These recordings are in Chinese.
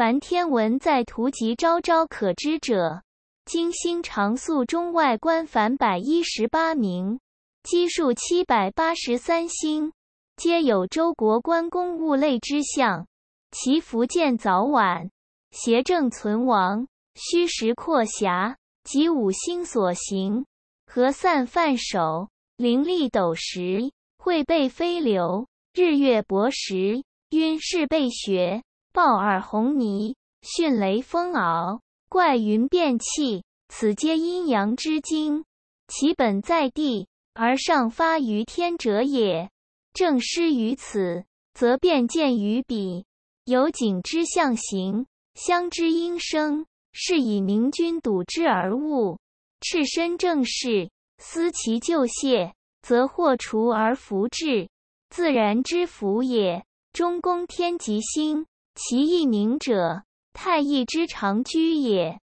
凡天文在图籍昭昭可知者，金星常宿中外官凡百一十八名，基数七百八十三星，皆有周国官公物类之象，其福建早晚，邪正存亡，虚实阔狭，及五星所行，合散泛守，灵力斗石，会背飞流，日月薄石，晕是被雪。暴耳红霓，迅雷风嗷，怪云变气，此皆阴阳之精，其本在地，而上发于天者也。正失于此，则变见于彼，有景之象形，相之音声，是以明君睹之而悟。赤身正视，思其旧谢，则祸除而福至，自然之福也。中宫天极星。其一名者，太一之长居也。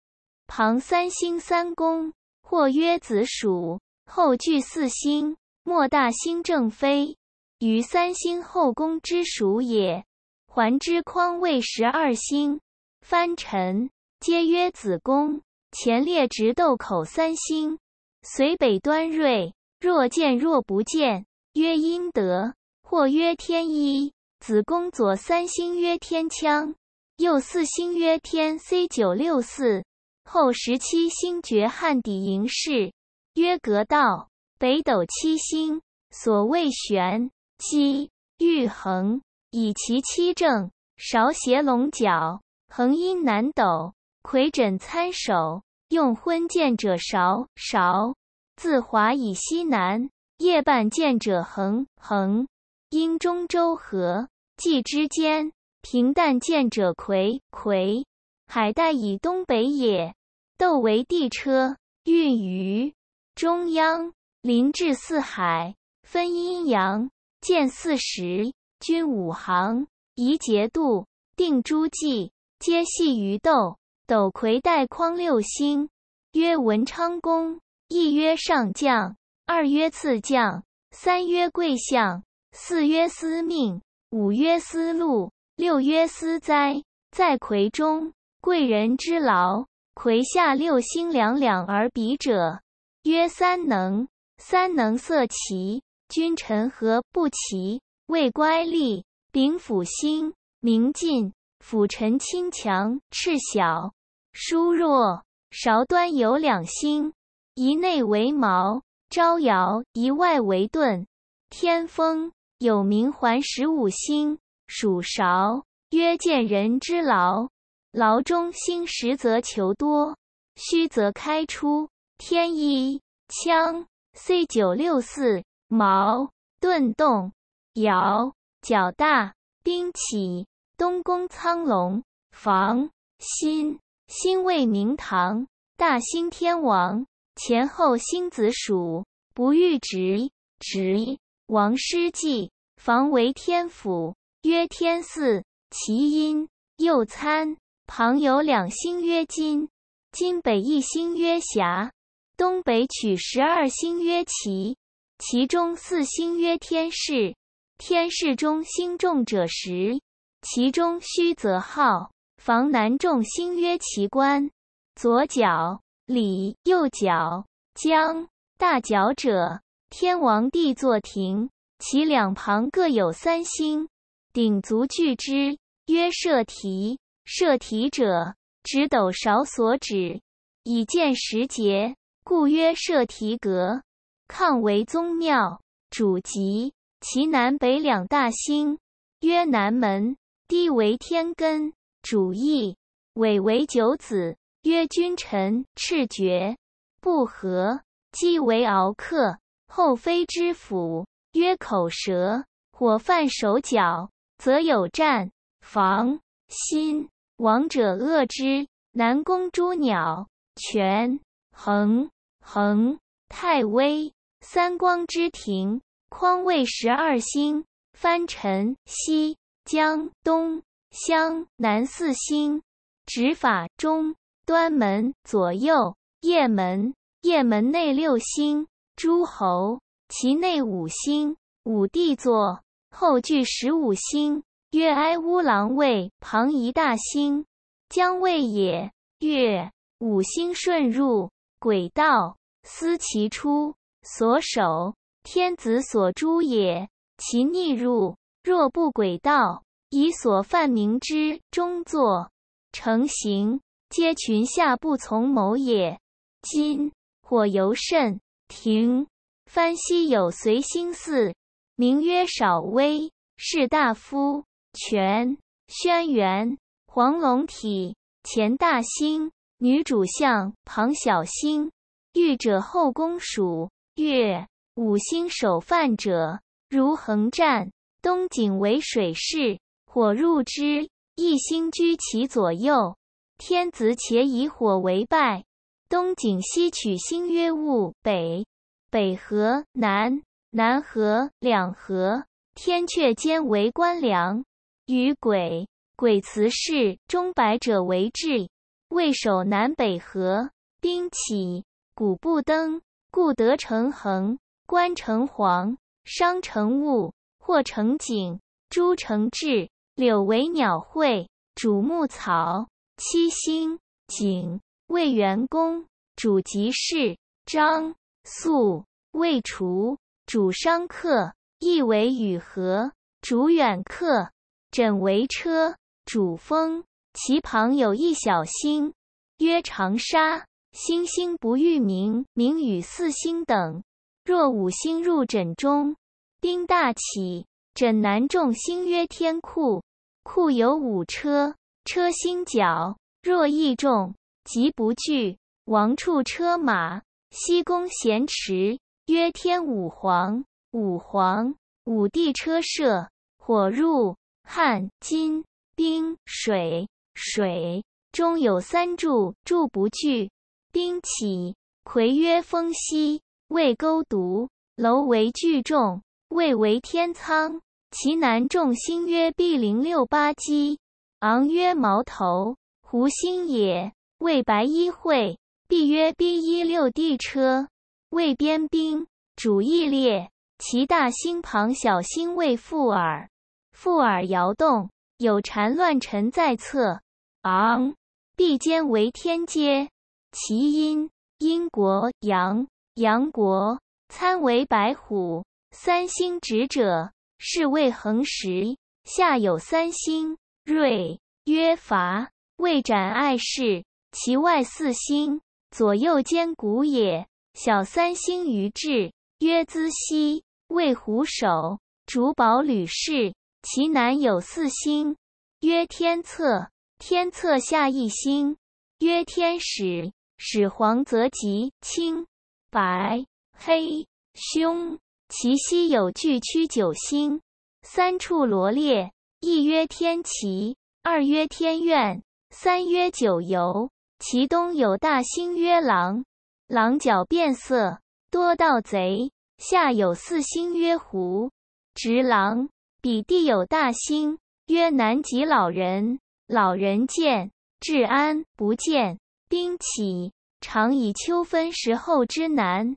旁三星三宫，或曰子鼠，后聚四星，莫大星正非。于三星后宫之属也。环之匡卫十二星，藩辰皆曰子宫。前列直斗口三星，随北端锐，若见若不见，曰阴德，或曰天一。子宫左三星曰天枪，右四星曰天。C 九六四后十七星，绝汉底营室，曰格道。北斗七星，所谓玄机玉衡，以其七正，勺斜龙角，横阴南斗，魁枕参首。用昏见者勺勺，自华以西南，夜半见者横横，阴中州河。气之间，平淡见者魁魁，海带以东北也。斗为地车，运于中央，临至四海，分阴阳，见四时，均五行，宜节度，定诸纪，皆系于斗。斗魁带匡六星，曰文昌宫，一曰上将，二曰次将，三曰贵相，四曰司命。五曰思禄，六曰思哉，在魁中，贵人之劳。魁下六星两两而比者，曰三能。三能色齐，君臣和不齐，谓乖戾。丙辅星明近，辅臣亲强，赤小疏弱，勺端有两星，一内为矛招摇，一外为盾天风。有明环十五星，属勺，曰见人之劳。劳中星实则求多，虚则开出。天一枪，C 九六四，矛盾动，摇角大兵起，东宫苍龙房心，心为明堂，大兴天王，前后星子属不欲直直。王师记房为天府，曰天驷。其阴右参旁有两星曰金，金北一星曰霞，东北取十二星曰其，其中四星曰天士，天士中星众者十，其中虚则号房南众星曰其官。左角李，右角江大角者。天王地坐亭，其两旁各有三星，鼎足聚之，曰社题。社题者，指斗勺所指，以见时节，故曰社题阁。亢为宗庙，主吉；其南北两大星，曰南门。低为天根，主义；尾为九子，曰君臣。赤爵，不和，即为敖客。后妃之府曰口舌，火犯手脚，则有战防心王者恶之。南宫朱鸟、权衡、衡太微三光之庭，匡卫十二星：藩辰、西、江东、乡、南四星，执法中端门左右叶门，叶门内六星。诸侯其内五星五帝座后聚十五星月哀乌狼位旁一大星将位也月五星顺入轨道思其出所守天子所诛也其逆入若不轨道以所犯名之中坐成形皆群下不从谋也今火尤甚。庭藩西有随心寺，名曰少微。士大夫权轩辕黄龙体钱大兴，女主相庞小星。欲者后宫属月五星守犯者，如横战东井为水势，火入之一星居其左右，天子且以火为拜。东井西曲星曰物，北北河，南南河，两河天阙间为官梁。与鬼，鬼祠事中百者为治。为守南北河，兵起鼓不登，故得城横，关城黄，商城物，或城景，诸城志，柳为鸟会，主牧草。七星井。魏元公主吉事，张宿魏除主商客，亦为与和主远客，枕为车主风。其旁有一小星，曰长沙，星星不遇明，明与四星等。若五星入枕中，丁大起。枕南众星曰天库，库有五车，车星角。若易众。即不惧，王处车马西宫闲池，曰天武皇，武皇武帝车射，火入汉金兵水水中有三柱，柱不惧，兵起魁曰风息，未勾毒楼为聚众，未为天仓，其南众星曰碧零六八鸡。昂曰矛头，胡星也。谓白衣会，必曰兵一六地车。为边兵，主义列，其大星旁小星为副耳，副耳摇动，有蝉乱尘在侧。昂，必坚为天阶。其阴阴国，阳阳国，参为白虎。三星指者，是谓恒石。下有三星，锐曰伐，未斩碍事。其外四星，左右兼骨也。小三星于至，曰资溪，谓虎首，主宝吕氏。其南有四星，曰天策。天策下一星，曰天使。始黄则吉，青、白、黑、凶。其西有巨区九星，三处罗列：一曰天齐，二曰天苑，三曰九游。其东有大星曰狼，狼角变色，多盗贼。下有四星曰狐，直狼。彼地有大星曰南极老人，老人见，治安；不见，兵起。常以秋分时候之南，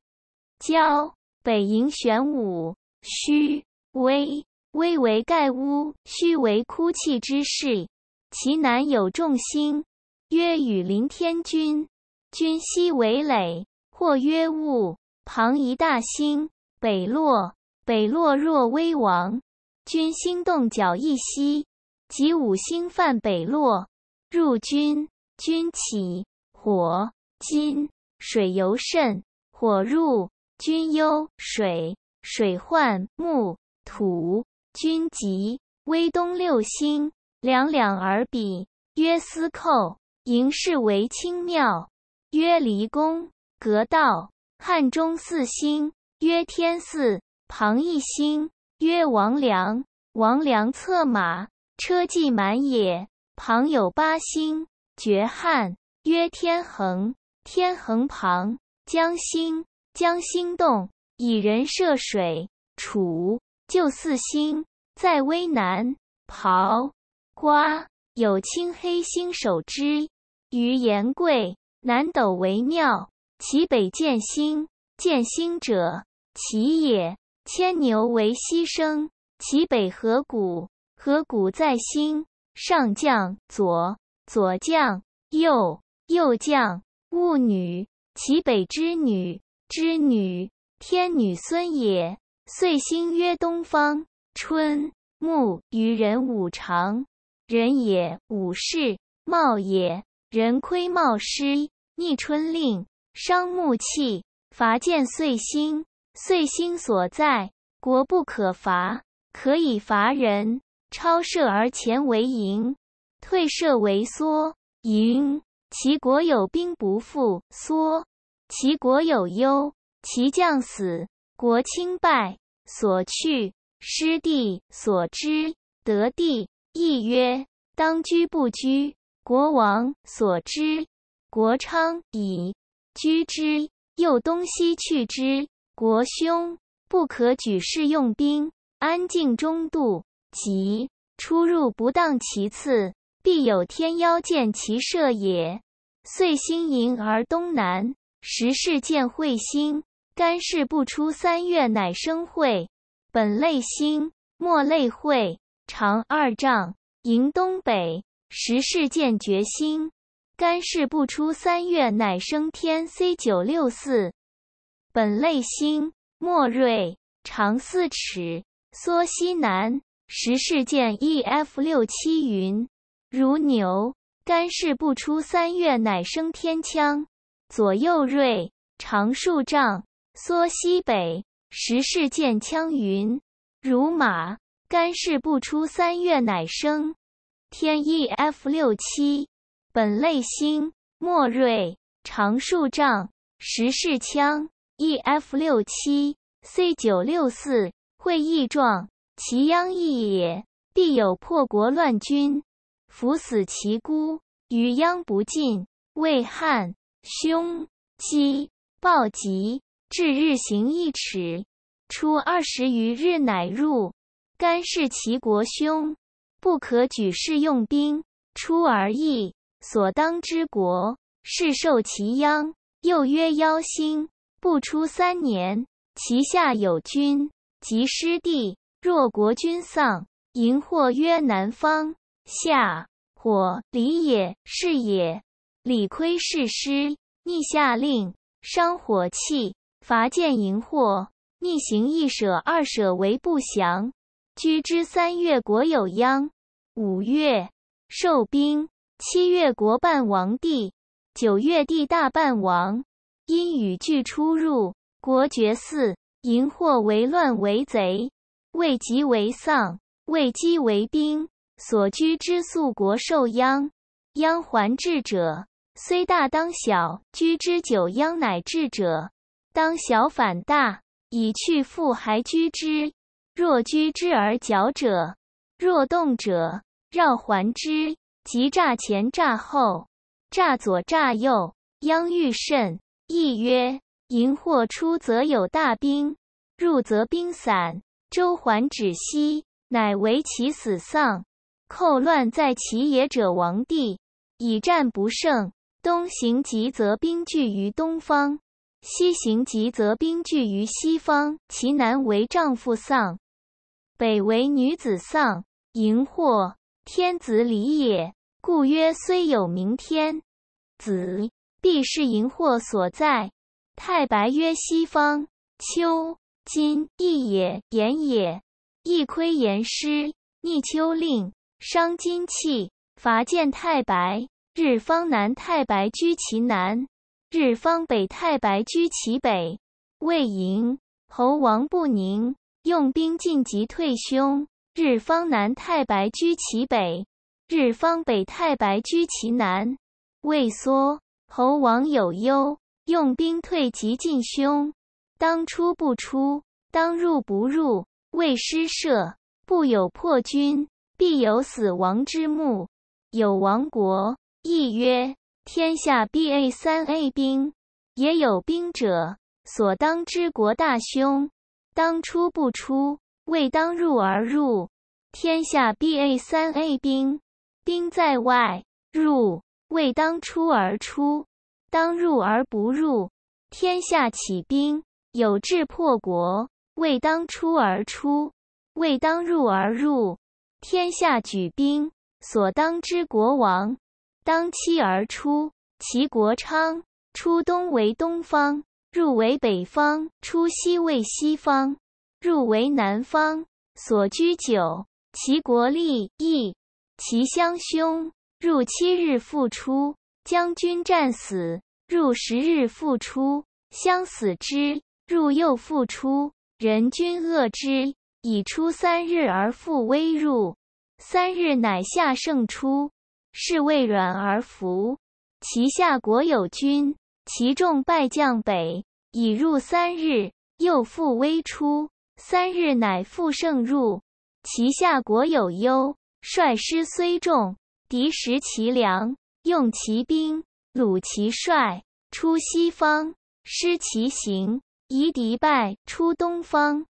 郊北营玄武，虚危，危为盖屋，虚为哭泣之事。其南有众星。曰与林天君，君兮为垒，或曰雾，旁一大星，北落北落若危王，君心动角一息，即五星犯北落入君，君起火金水尤甚，火入君忧水水患木土，君吉危东六星两两而比，曰司寇。迎室为清庙，曰离宫，隔道。汉中四星，曰天驷。旁一星，曰王良。王良策马，车骑满也。旁有八星，绝汉，曰天恒。天恒旁江星，江星动，以人涉水。楚旧四星，在危难，刨，瓜有青黑星守之。于言桂南斗为庙，其北见星。见星者，其也。牵牛为牺牲，其北河谷，河谷在星上将左，左将右，右将戊女。其北织女，织女天女孙也。岁星曰东方，春木于人五常，人也。五事貌也。人亏冒失，逆春令，伤木气。伐剑岁心，岁心所在，国不可伐，可以伐人。超射而前为营，退射为缩。营，其国有兵不复缩；其国有忧，其将死，国倾败。所去失地，所知得地，亦曰当居不居。国王所知，国昌以居之，又东西去之。国凶，不可举事，用兵，安静中度。即出入不当，其次，必有天妖见其射也。遂星迎而东南，时事见彗星。干事不出三月，乃生彗。本类星，末类彗，长二丈，迎东北。十事见决星，干事不出三月乃升天。C 九六四，本类星，莫瑞，长四尺，缩西南。十事见 E F 六七云，如牛。干事不出三月乃升天枪，左右锐，长数丈，缩西北。十事见枪云，如马。干事不出三月乃升。天翼 F 六七本类星莫瑞长数丈，十世枪。E F 六七 C 九六四会意状，其殃亦也。必有破国乱军，伏死其孤，余殃不尽。魏汉凶饥暴疾，至日行一尺，出二十余日乃入。干是其国凶。不可举世用兵，出而易所当之国，是受其殃。又曰妖星，不出三年，其下有君即师地。若国君丧，荧惑曰南方下火离也，是也。理亏是师逆下令，伤火气，伐见荧惑，逆行一舍二舍为不祥。居之三月，国有殃；五月受兵，七月国半亡；地九月地大半亡。因与俱出入，国绝嗣，淫惑为乱，为贼，未及为丧，未饥为兵。所居之宿国受殃，殃还至者，虽大当小；居之久，殃乃至者，当小反大，以去复还居之。若居之而矫者，若动者，绕环之，即诈前诈后，诈左诈右，殃愈甚。亦曰：淫祸出则有大兵，入则兵散。周环止息，乃为其死丧。寇乱在其野者，王帝以战不胜，东行急则兵聚于东方，西行急则兵聚于西方，其南为丈夫丧。北为女子丧，荧惑天子礼也，故曰虽有明天子，必是荧惑所在。太白曰西方，秋金亦也，言也。亦亏言师，逆秋令，伤金气。伐见太白，日方南，太白居其南；日方北，太白居其北。魏盈，侯王不宁。用兵进急退凶，日方南太白居其北，日方北太白居其南。未缩，侯王有忧。用兵退急进凶，当出不出，当入不入，未失舍，不有破军，必有死亡之木，有亡国。亦曰：天下必 A 三 A 兵，也有兵者，所当之国大凶。当出不出，未当入而入，天下 B a 三 a 兵兵在外，入未当出而出，当入而不入，天下起兵有志破国，未当出而出，未当入而入，天下举兵所当之国王，当期而出，齐国昌出东为东方。入为北方，出西为西方，入为南方。所居久，其国利益，其乡凶。入七日复出，将军战死；入十日复出，相死之；入又复出，人君恶之。以出三日而复微入，三日乃下胜出，是谓软而服。其下国有君。其众败将北，已入三日，又复微出三日，乃复胜入。其下国有忧，率师虽众，敌食其粮，用其兵，虏其帅，出西方，失其行；夷敌败，出东方，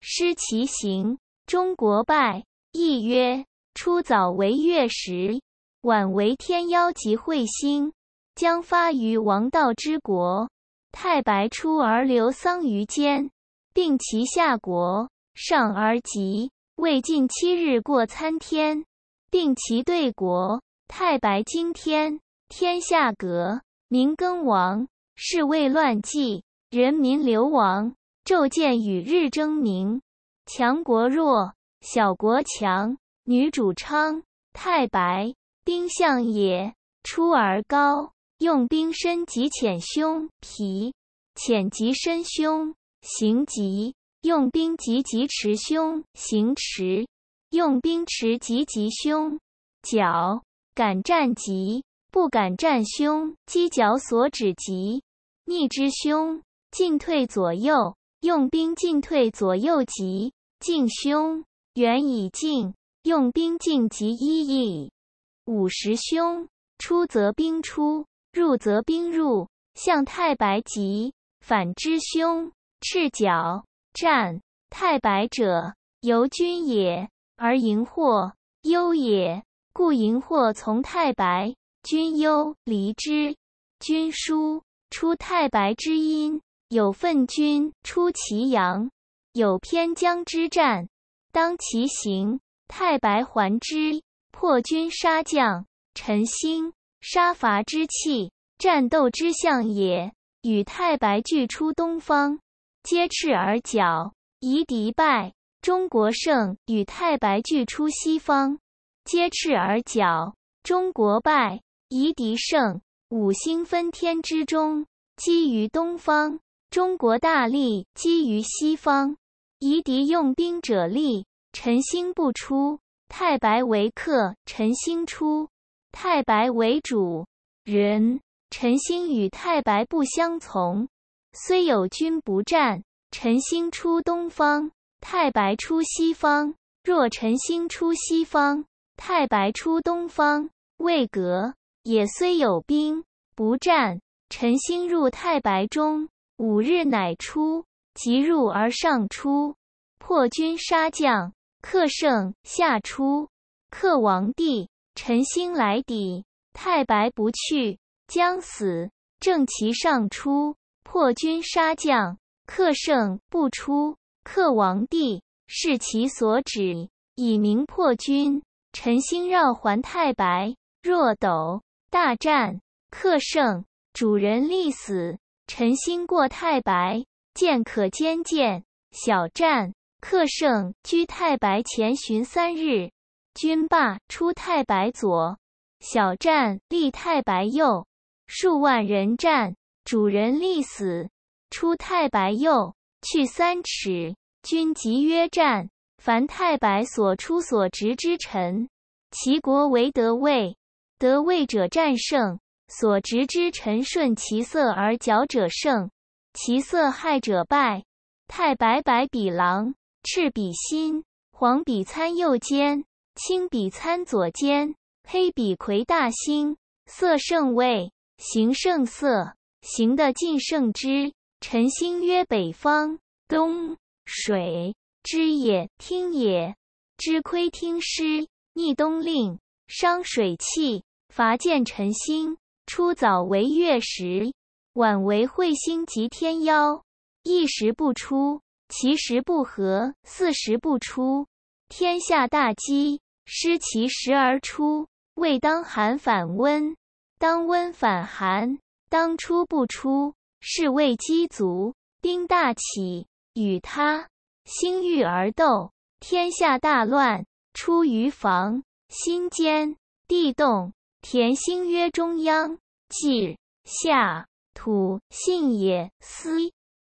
失其行。中国败，亦曰出早为月食，晚为天妖及彗星。将发于王道之国，太白出而流丧于间，定其下国；上而急，未尽七日，过参天，定其对国。太白经天，天下格，民耕亡，是谓乱纪，人民流亡，昼见与日争鸣，强国弱，小国强，女主昌。太白，丁相也，出而高。用兵深及浅胸皮浅及深胸行疾；用兵急及持凶，行迟用兵迟及及凶，脚敢战疾，不敢战凶，犄角所指疾，逆之凶，进退左右用兵进退左右疾，进凶远以进用兵进及一矣，五十凶出则兵出。入则兵入，向太白急，反之凶。赤脚战太白者，由君也；而荧惑忧也，故荧惑从太白，君忧离之。君书出太白之阴，有奋君出其阳，有偏将之战，当其行，太白还之，破军杀将。陈兴杀伐之气，战斗之象也。与太白俱出东方，皆赤而角，夷狄败，中国胜；与太白俱出西方，皆赤而角，中国败，夷狄胜。五星分天之中，基于东方，中国大利；基于西方，夷狄用兵者利。臣兴不出，太白为客；臣兴出。太白为主人，辰星与太白不相从，虽有君不战。辰星出东方，太白出西方。若辰星出西方，太白出东方，未格也。虽有兵不战。辰星入太白中，五日乃出，即入而上出，破军杀将，克胜下出，克王帝。辰星来抵太白不去，将死正其上出破军杀将，克胜不出，克王帝视其所指以明破军。辰星绕环太白若斗，大战克胜主人立死。辰星过太白，见可坚见小战克胜，居太白前旬三日。君罢出太白左，小战立太白右，数万人战，主人立死。出太白右，去三尺，君即曰战。凡太白所出所执之臣，其国为得位；得位者战胜，所执之臣顺其色而矫者胜，其色害者败。太白白比狼，赤比心，黄比参右肩。青比参左肩，黑比魁大星。色胜位，形胜色，形的尽胜之。辰星曰北方，东水之也，听也。之亏听师，逆冬令，伤水气。伐见辰星，出早为月食，晚为彗星及天妖。一时不出，其时不合，四时不出，天下大饥。失其时而出，未当寒反温，当温反寒，当出不出，是谓积足。兵大起，与他心欲而斗，天下大乱。出于房，心坚，地动，田心曰中央，即下土信也。思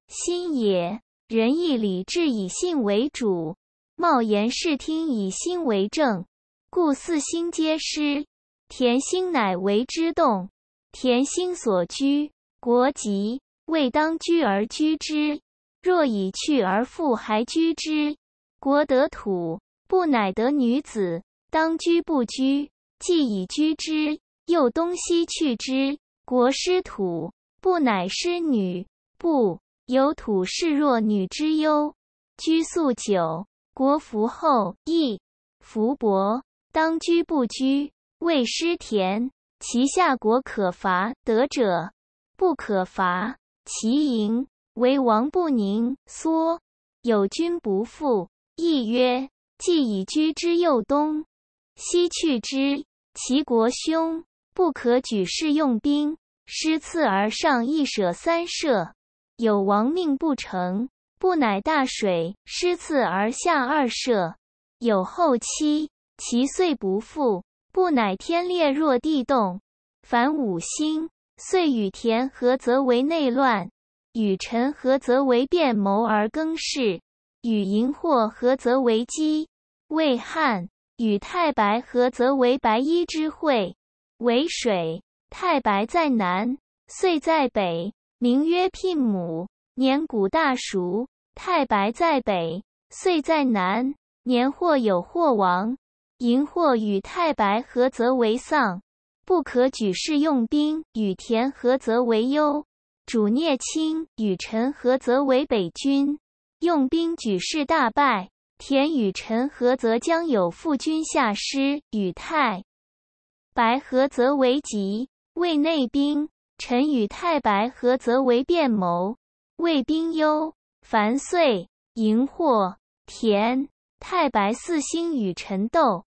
心也，仁义礼智以信为主，貌言视听以心为正。故四心皆失，田心乃为之动。田心所居，国籍未当居而居之；若以去而复还居之，国得土，不乃得女子。当居不居，既已居之，又东西去之，国失土，不乃失女。不有土，是若女之忧。居宿久，国福后亦福薄。当居不居，谓失田；其下国可伐，得者不可伐。其赢为王不宁缩，有君不复。亦曰：既以居之，又东西去之，其国凶，不可举世用兵失次而上一舍三舍，有亡命不成，不乃大水；失次而下二舍，有后期。其岁不复，不乃天裂若地动。凡五星岁与田合，则为内乱；与臣合，则为变谋而更事；与寅惑合，则为饥；为旱；与太白合，则为白衣之会。为水。太白在南，岁在北，名曰聘母。年谷大熟。太白在北，岁在南，年或有或亡。荧惑与太白合，则为丧；不可举世用兵。与田合，则为忧；主孽轻。与臣合，则为北军用兵，举世大败。田与臣合，则将有父君下师；与太白合，则为吉。为内兵。臣与太白合，则为变谋；为兵忧。凡岁荧惑、田、太白四星与臣斗。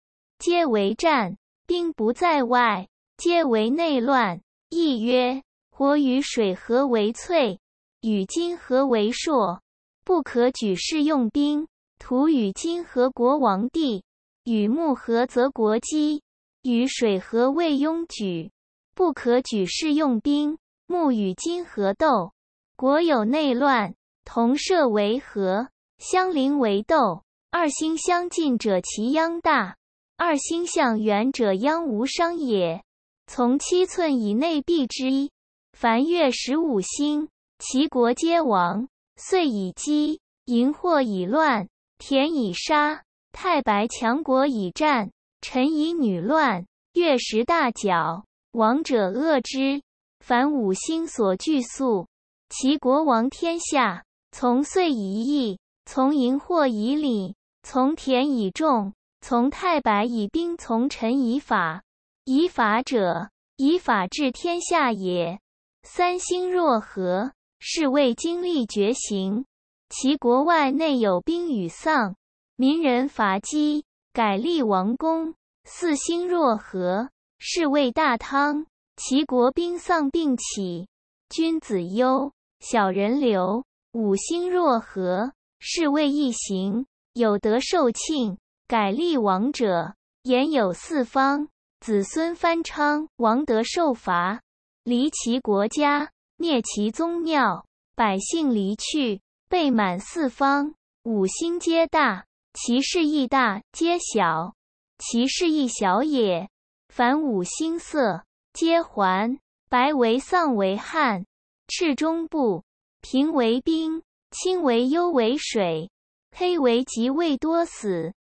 皆为战兵不在外，皆为内乱。亦曰：火与水合为淬，与金合为烁，不可举世用兵。土与金合，国王地；与木合则国基？与水合为拥举，不可举世用兵。木与金合斗，国有内乱。同社为和，相邻为斗。二心相近者，其殃大。二星象远者，殃无伤也。从七寸以内避之。凡月十五星，其国皆亡。岁以饥，淫惑以乱，田以杀，太白强国以战，臣以女乱。月食大角，亡者恶之。凡五星所聚宿，其国王天下。从岁以易，从淫惑以礼，从田以种。从太白以兵，从臣以法。以法者，以法治天下也。三星若合，是谓经历觉行。其国外内有兵与丧，民人伐饥，改立王公。四星若合，是谓大汤。其国兵丧并起，君子忧，小人流。五星若合，是谓一行，有德受庆。改立王者，言有四方子孙翻昌，王德受罚，离其国家，灭其宗庙，百姓离去，备满四方，五星皆大，其势亦大；皆小，其势亦小也。凡五星色，皆还白为丧，为旱；赤中部，平为兵，青为忧，为水；黑为疾，未多死。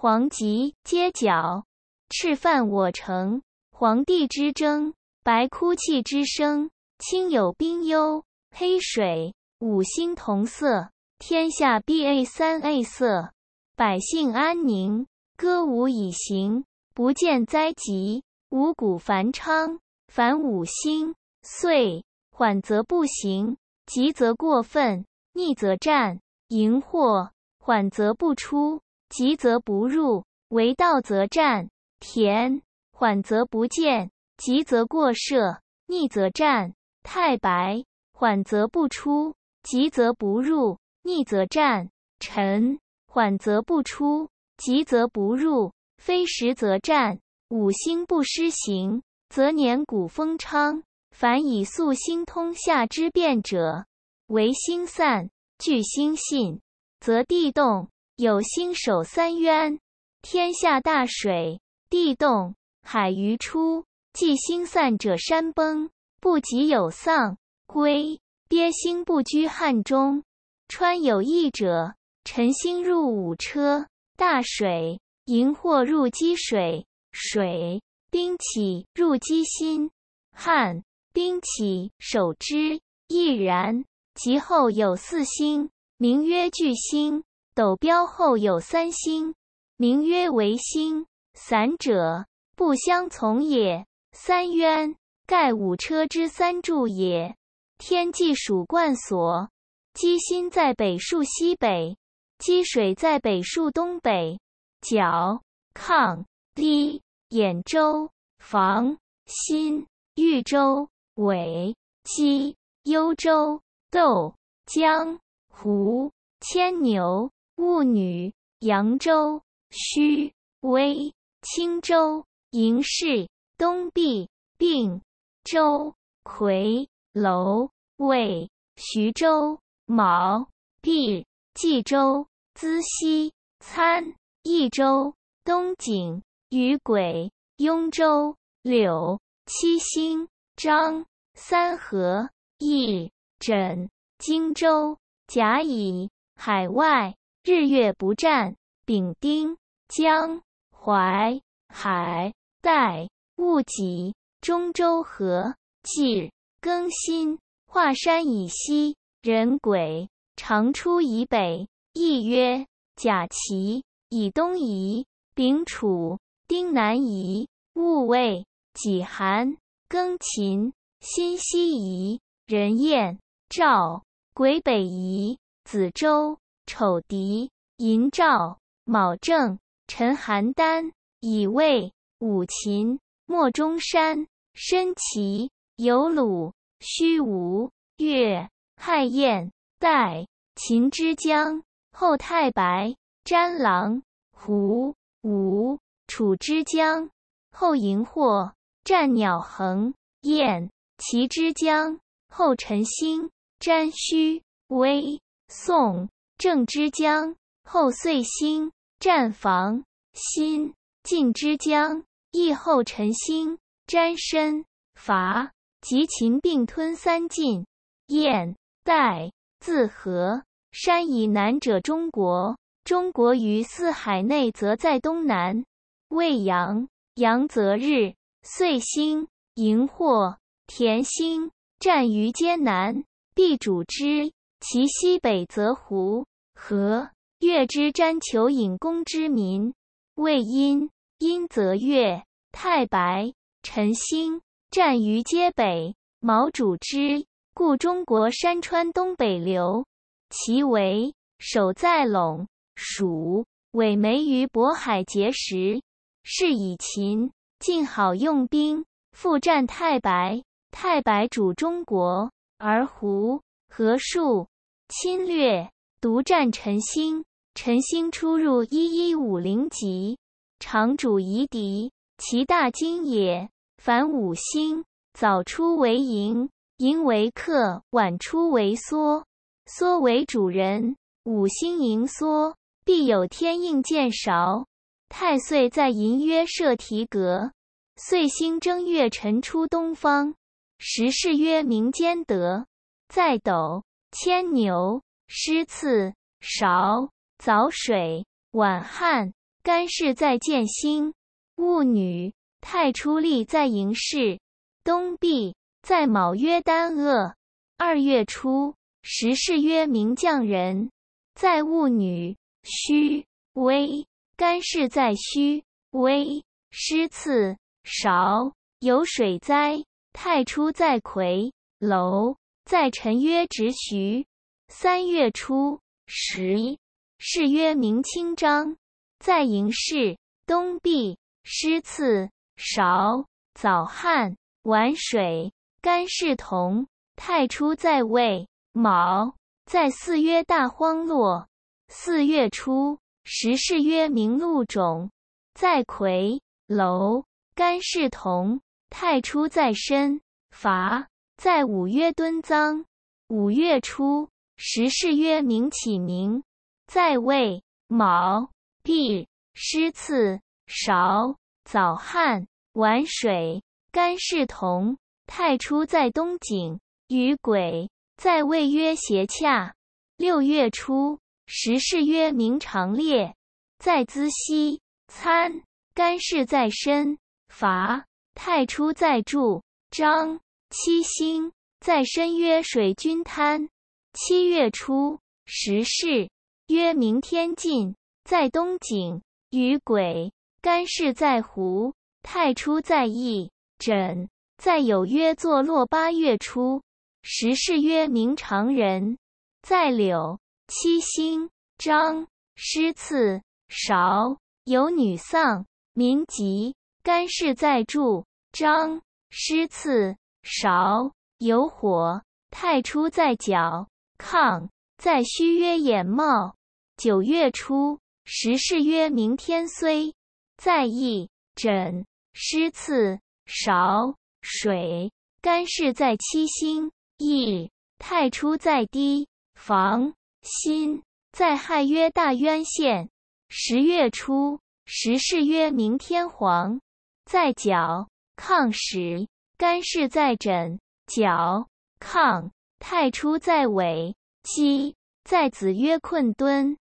黄吉街角，赤犯我城。黄帝之争，白哭泣之声。青有兵忧，黑水。五星同色，天下必 A 三 A 色，百姓安宁，歌舞以行，不见灾疾，五谷繁昌。凡五星，岁，缓则不行，急则过分，逆则战。淫惑，缓则不出。急则不入，为道则战；田缓则不见，急则过射；逆则战。太白缓则不出，急则不入；逆则战。臣缓则不出，急则不入；非时则战。五星不失行，则年谷丰昌。凡以素星通夏之变者，唯星散聚星信，则地动。有星守三渊，天下大水，地动，海鱼出。即星散者，山崩；不及有丧，归。鳖星不居汉中，川有异者，辰星入五车，大水；荧惑入积水，水；兵起入积心，汉兵起守之，亦然。其后有四星，名曰巨星。斗标后有三星，名曰维星。散者不相从也。三渊，盖五车之三柱也。天既属冠所。箕心在北数西北，箕水在北数东北。角、亢、氐、兖州、房、心、豫州、尾、箕、幽州、斗、江、湖、牵牛。婺女、扬州、戌，威、青州、银氏、东壁、并州、魁楼、魏、徐州、毛毕、冀州、资溪、参、益州、东井、雨鬼、雍州、柳七星、张三合、义枕、荆州、甲乙、海外。日月不占，丙丁江淮海岱戊己中州河济庚辛华山以西，人鬼长出以北。亦曰甲奇以东移，丙楚丁南移，戊未己寒庚秦辛西移，人燕赵鬼北移，子周。丑狄、寅赵、卯正、辰邯郸、乙未、午秦、莫中山、申齐、酉鲁、戌吴、月亥燕、代秦之江后太白、詹狼、胡吴楚之江后荧惑、战鸟恒、燕齐之江后辰星、詹须、微、宋。正之将，后岁星战房星晋之将，亦后陈星詹身伐及秦并吞三晋燕代自河山以南者中国中国于四海内则在东南未阳阳则日岁星荧惑田星战于艰难，必主之。其西北则湖河越之占求隐公之民，魏阴阴则越、太白陈星战于皆北，毛主之故中国山川东北流，其为首在陇蜀，尾没于渤海碣石，是以秦晋好用兵，复战太白，太白主中国而胡。何术？侵略独占辰星，辰星出入一一五零级，常主夷狄，其大金也。凡五星，早出为盈，盈为客；晚出为缩，缩为主人。五星盈缩，必有天应见韶。太岁在寅曰设提格，岁星正月辰出东方，时事曰民间德。在斗牵牛，失次勺，早水晚旱。干事在建兴、戊女太初历在营巳，东壁在卯曰丹鄂。二月初时事曰名匠人，在戊女虚危。干事在虚危，失次勺，有水灾。太初在魁楼。在辰曰执徐，三月初十，是曰明清章，在寅氏东壁，师次韶、早汉晚水干氏同太初在位卯，在四曰大荒落，四月初十是曰明禄种，在癸楼干氏同太初在申伐在五曰敦臧，五月初十日曰明启明，在位卯、巳、诗次、韶，早、旱、晚水、干士同太初在东井、与鬼在位曰协洽。六月初十日曰明长烈。在资西参干士在身伐太初在柱张。七星在申曰水军滩，七月初十日曰明天近，在东井与鬼干氏在湖太初在邑。枕在有曰坐落八月初十日曰明常人，在柳七星张诗次韶有女丧民吉干氏在柱张诗次。勺有火，太初在角亢，在虚曰眼冒。九月初十日曰明天虽，在意枕湿次，勺水干事在七星意太初在氐房心，在亥曰大渊县。十月初十日曰明天黄，在角亢时。干氏在枕角亢，太初在尾箕，在子曰困敦。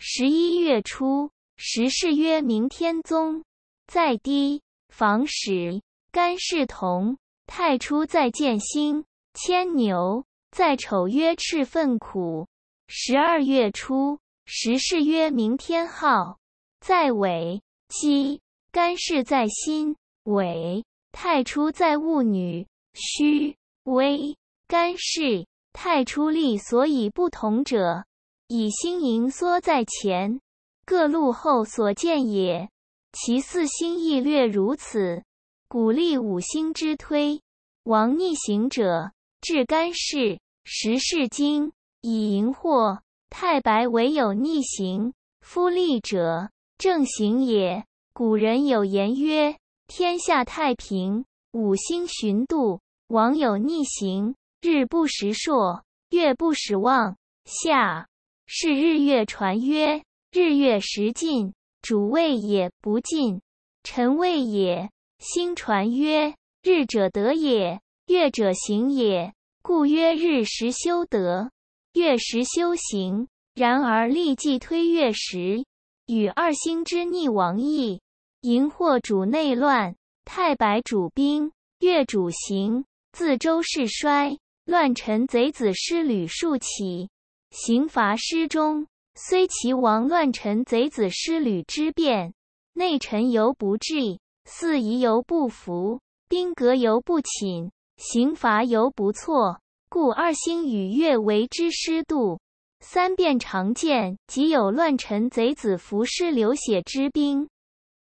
十一月初十日曰明天宗，在低房始，干室同，太初在建兴牵牛，在丑曰赤粪苦。十二月初十日曰明天号。在尾箕，干室在心尾。太初在戊女虚微干市，太初立所以不同者，以星盈缩在前，各路后所见也。其四星亦略如此。古励五星之推，王逆行者至干市，时事经以盈惑。太白唯有逆行。夫立者正行也。古人有言曰。天下太平，五星巡度，王有逆行，日不食朔，月不使望。下是日月传曰：日月食尽，主谓也不尽，臣谓也。星传曰：日者得也，月者行也，故曰日食修德，月食修行。然而立即推月时，与二星之逆王意。荧惑主内乱，太白主兵，月主刑。自周世衰，乱臣贼子失吕数起，刑罚失中。虽其亡乱臣贼子失吕之变，内臣犹不治，四夷犹不服，兵革犹不寝，刑罚犹不错。故二星与月为之失度。三变常见，即有乱臣贼子服尸流血之兵。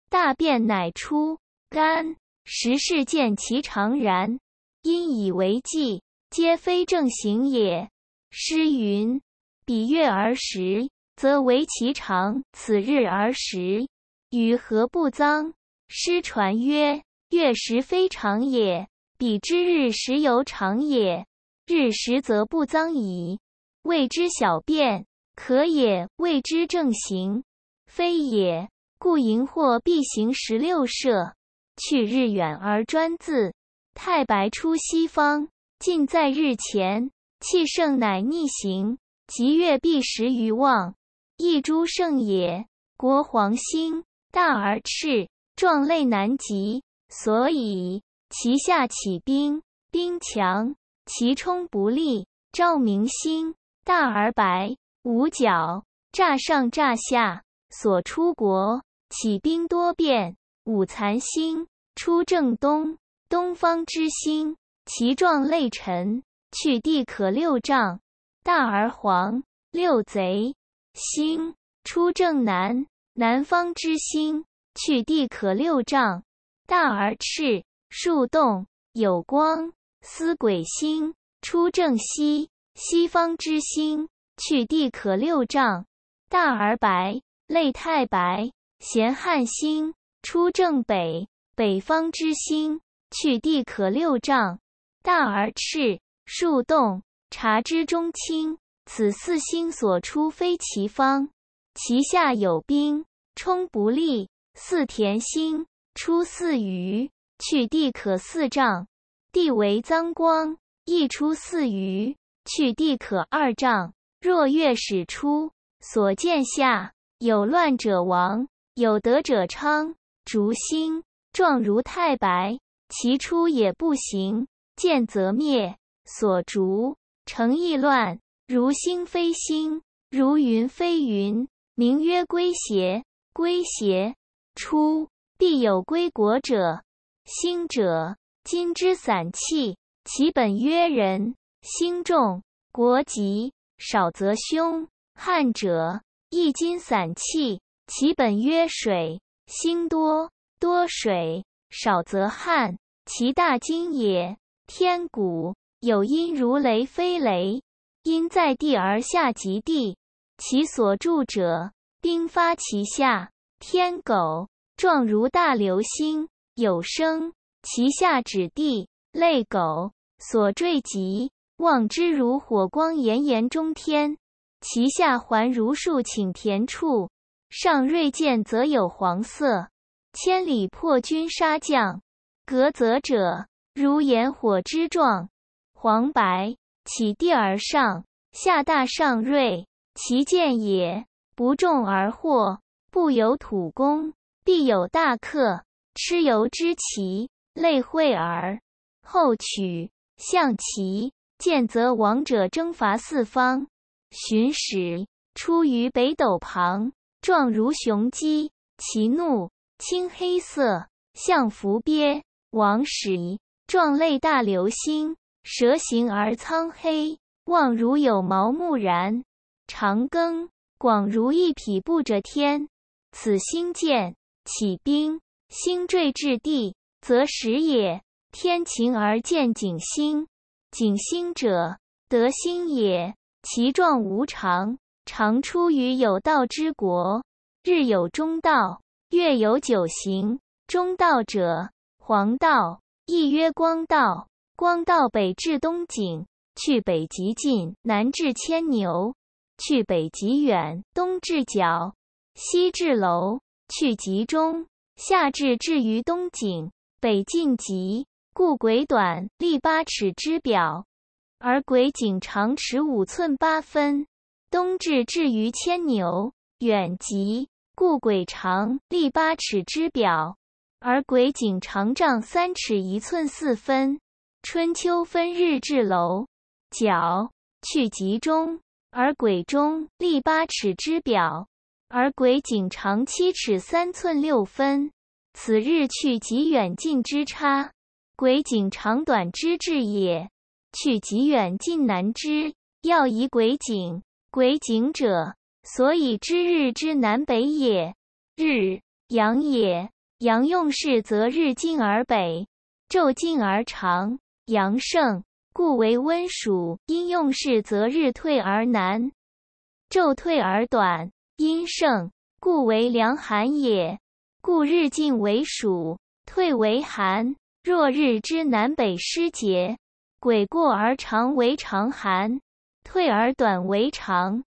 大便乃出，干时事见其常然，因以为计，皆非正行也。诗云：“彼月而食，则为其常；此日而食，与何不臧？”师传曰：“月食非常也，彼之日食犹常也。日食则不臧矣。谓之小便，可也；谓之正行，非也。”故荧惑必行十六舍，去日远而专自；太白出西方，近在日前，气盛乃逆行。即月必十余望，一诸盛也。国皇星大而赤，壮类南极，所以其下起兵，兵强；其冲不利。照明星大而白，五角，乍上乍下，所出国。起兵多变，五残星出正东，东方之星，其状类尘，去地可六丈，大而黄。六贼星出正南，南方之星，去地可六丈，大而赤，树动有光。司鬼星出正西，西方之星，去地可六丈，大而白，类太白。咸汉星出正北，北方之星，去地可六丈，大而赤，数动，察之中清。此四星所出非其方，其下有冰，冲不利。四田星出四隅，去地可四丈，地为脏光。一出四隅，去地可二丈。若月始出，所见下有乱者亡。有德者昌，烛星状如太白，其出也不行，见则灭。所烛成亦乱，如星非星，如云非云，名曰归邪。归邪出，必有归国者。星者，今之散气，其本曰人星重国吉，少则凶。汉者，亦今散气。其本曰水，星多多水少则旱。其大经也，天谷有音如雷非雷，因在地而下及地。其所住者，兵发其下。天狗状如大流星，有声，其下指地。类狗所坠及望之如火光炎炎中天，其下环如数顷田处。上锐剑则有黄色，千里破军杀将。革泽者如炎火之状，黄白起地而上，下大上锐，其剑也不重而获，不有土攻，必有大克。蚩尤之旗，类会而后取象旗，见则王者征伐四方，寻使出于北斗旁。状如雄鸡，其怒青黑色，象伏鳖。王史状类大流星，蛇形而苍黑，望如有毛木然，长庚广如一匹布着天。此星见，起兵星坠至地，则食也。天晴而见景星，景星者，得星也。其状无常。常出于有道之国。日有中道，月有九行。中道者，黄道，亦曰光道。光道北至东井，去北极近；南至牵牛，去北极远。东至角，西至楼，去极中。夏至至于东井，北近极，故鬼短，立八尺之表，而鬼井长尺五寸八分。冬至至于牵牛，远极故鬼长立八尺之表，而鬼景长丈三尺一寸四分。春秋分日至楼角去极中，而鬼中立八尺之表，而鬼景长七尺三寸六分。此日去极远近之差，鬼景长短之至也。去极远近难知，要以鬼景。鬼井者，所以知日之南北也。日阳也，阳用事则日进而北，昼进而长；阳盛，故为温暑。阴用事则日退而南，昼退而短；阴盛，故为凉寒也。故日进为暑，退为寒。若日之南北失节，鬼过而长为长寒。退而短为长，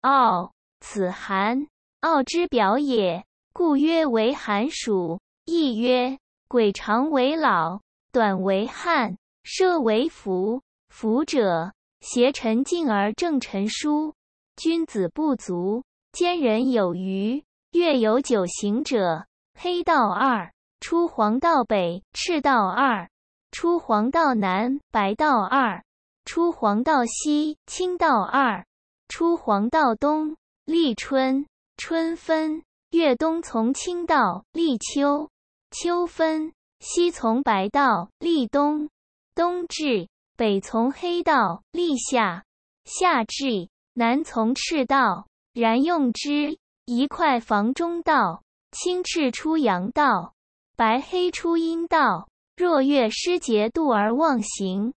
奥，此寒，奥之表也。故曰为寒暑，亦曰鬼长为老，短为旱，射为福。福者，邪臣进而正臣疏。君子不足，奸人有余。月有九行者，黑道二出黄道北，赤道二出黄道南，白道二。出黄道西，清到二；出黄道东，立春、春分；越冬从清到立秋，秋分；西从白到立冬，冬至；北从黑到立夏，夏至；南从赤道，然用之一块房中道，青赤出阳道，白黑出阴道。若月失节度而忘行。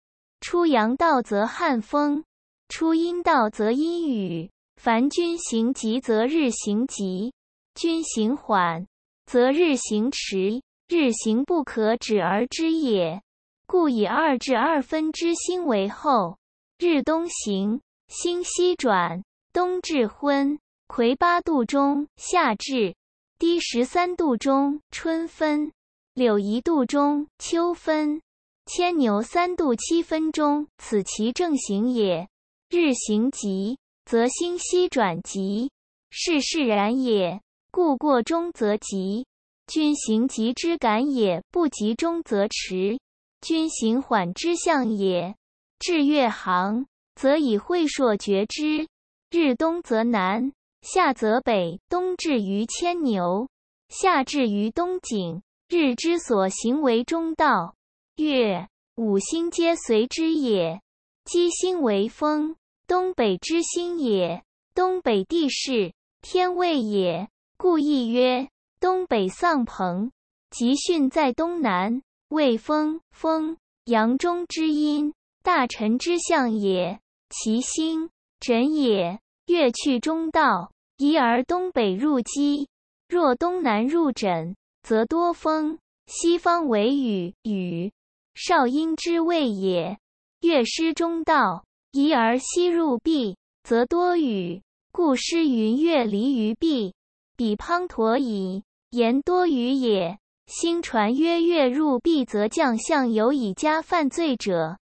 出阳道则汉风，出阴道则阴雨。凡君行急，则日行急；君行缓，则日行迟。日行不可止而知也，故以二至二分之心为后。日东行，心西转。冬至昏，魁八度中；夏至低十三度中；春分柳一度中；秋分。牵牛三度七分钟，此其正行也。日行急，则星西转急，是自然也。故过中则急，君行急之感也；不及中则迟，君行缓之象也。至月行，则以晦朔绝之。日东则南，夏则北。冬至于牵牛，夏至于东井，日之所行为中道。月五星皆随之也。箕星为风，东北之星也。东北地势，天位也，故亦曰东北丧朋。吉训在东南，为风，风，阳中之阴，大臣之象也。其星枕也。月去中道，宜而东北入饥。若东南入枕，则多风。西方为雨，雨。少阴之谓也，月失中道，宜而西入壁，则多雨，故诗云“月离于壁，彼滂沱矣”，言多雨也。星传曰：“月入壁则将相有以加犯罪者”，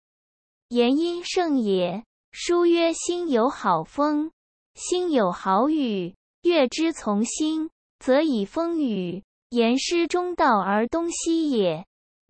言阴盛也。书曰：“星有好风，星有好雨，月之从星，则以风雨。”言失中道而东西也。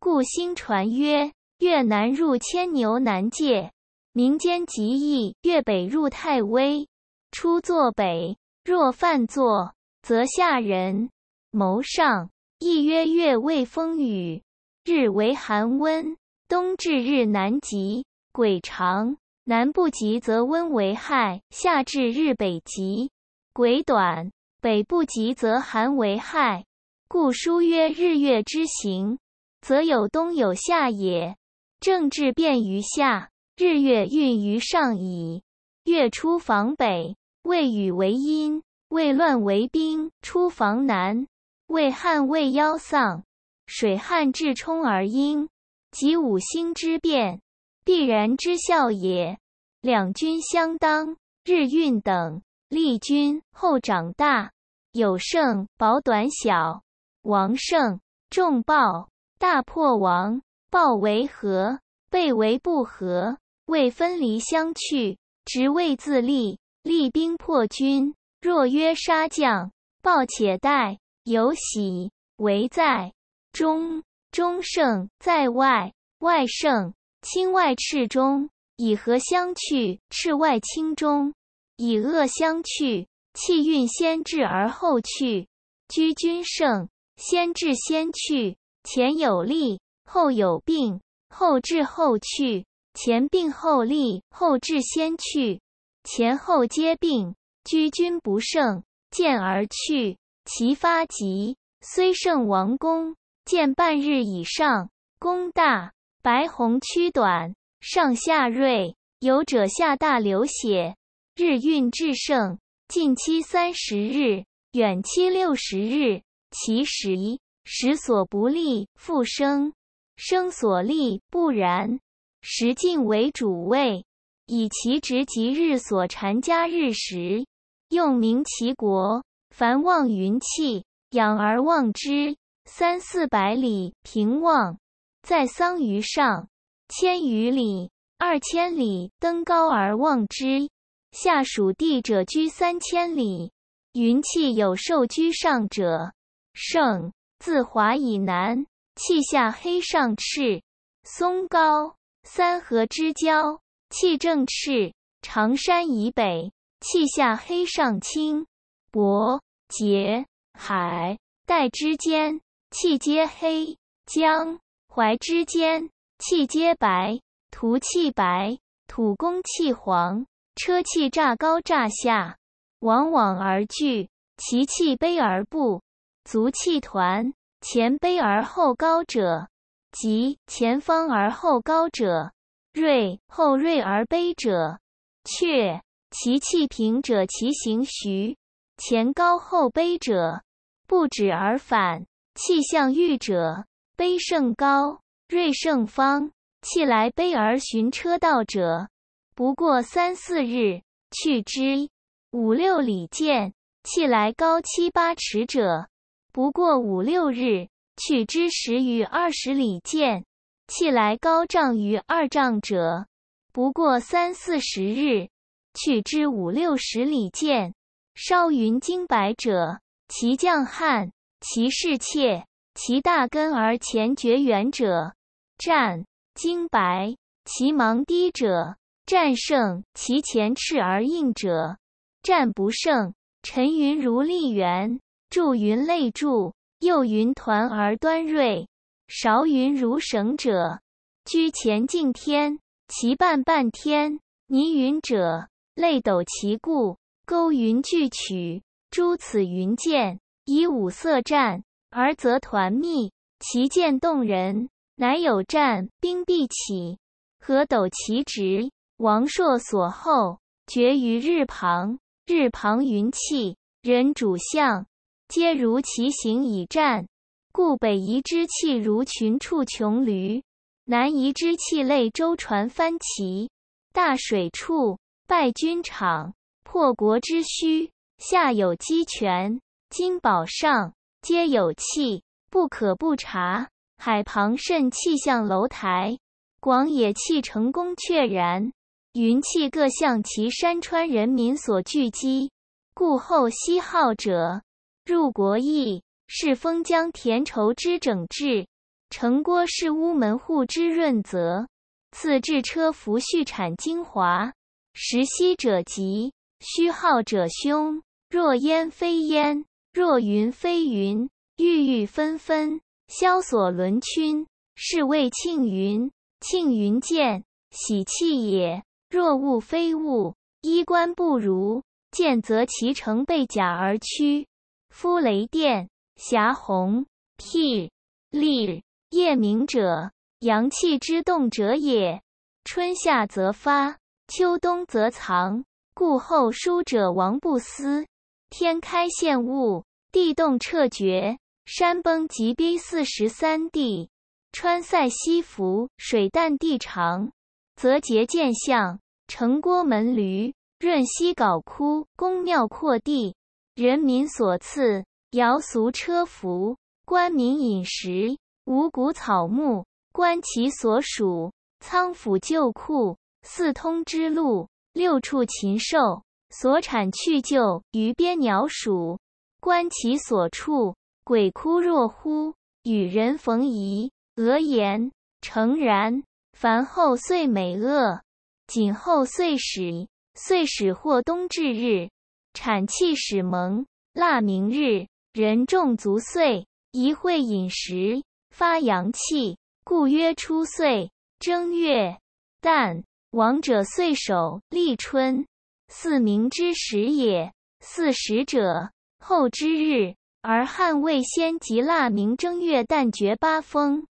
故星传曰：越南入牵牛南界，民间极意；越北入太微，初作北，若犯作，则下人谋上。亦曰：月为风雨，日为寒温。冬至日南极，鬼长；南不及则温为害。夏至日北极，鬼短；北不及则寒为害。故书曰：日月之行。则有冬有夏也，政治变于夏，日月运于上矣。月出房北，未雨为阴，未乱为兵；出房南，未旱未妖丧。水旱至冲而阴，即五星之变，必然之效也。两军相当，日运等，立军后长大，有胜保短小，王胜重暴。大破王，抱为和，被为不和，未分离相去，只为自立，立兵破军。若曰杀将，报且待。有喜为在中，中胜在外，外胜清外赤中，以和相去；赤外清中，以恶相去。气运先至而后去，居君胜，先至先去。前有利，后有病，后治后去；前病后利，后治先去。前后皆病，居君不胜，见而去。其发疾，虽胜王宫，见半日以上。宫大，白红曲短，上下锐，有者下大流血。日运至盛，近期三十日，远期六十日，其时。时所不利，复生，生所利，不然。时尽为主位，以其职即日所缠加日时，用名其国。凡望云气，仰而望之，三四百里平望，在桑榆上，千余里，二千里。登高而望之，下属地者居三千里，云气有受居上者，盛。自华以南，气下黑上赤；嵩高、三河之交，气正赤；长山以北，气下黑上青；渤、节海带之间，气皆黑；江淮之间，气皆白。土气白，土公气黄，车气乍高乍下，往往而聚，其气卑而不。足气团前卑而后高者，即前方而后高者；锐后锐而卑者，却其气平者，其行徐；前高后卑者，不止而反；气象欲者，卑胜高，锐胜方；气来卑而循车道者，不过三四日去之；五六里见气来高七八尺者。不过五六日，取之十余二十里见，气来高丈于二丈者，不过三四十日，取之五六十里见。烧云经白者，其将悍；其士怯；其大根而前绝远者，战经白；其芒低者，战胜；其前赤而硬者，战不胜。沉云如立圆。柱云类柱，又云团而端锐，韶云如绳者，居前敬天，其半半天。泥云者，类斗其故。勾云聚曲，诸此云剑，以五色战，而则团密，其剑动人，乃有战兵必起。何斗其直？王朔所后，绝于日旁，日旁云气，人主相。皆如其形以战，故北夷之气如群畜穷驴，南夷之气类舟船帆旗。大水处败军场，破国之墟，下有鸡泉金宝，上皆有气，不可不察。海旁甚气象楼台，广野气成宫阙然，云气各向其山川人民所聚积，故后西号者。入国邑，是封疆田畴之整治；城郭是屋门户之润泽。次至车服蓄产精华，实息者吉，虚耗者凶。若烟非烟，若云非云，郁郁纷纷，萧索伦君。是谓庆云。庆云见，喜气也。若雾非雾，衣冠不如，见则其城被甲而驱。夫雷电、霞虹、霹雳、夜鸣者，阳气之动者也。春夏则发，秋冬则藏。故后书者王不思。天开现物，地动彻绝，山崩极逼四十三地。川塞西浮，水淡地长，则节见象，城郭门闾，润溪槁枯，宫庙阔地。人民所赐，尧俗车服，官民饮食，五谷草木，观其所属；仓府旧库，四通之路，六畜禽兽，所产去就，鱼鳖鸟鼠，观其所处。鬼哭若乎？与人逢疑。俄言诚然。凡后岁美恶，谨后岁始。岁始或冬至日。产气始萌，腊明日，人众足岁。一会饮食，发阳气，故曰初岁。正月旦，王者岁首，立春，四明之时也。四时者，后之日，而汉未先及腊明，正月旦绝八风。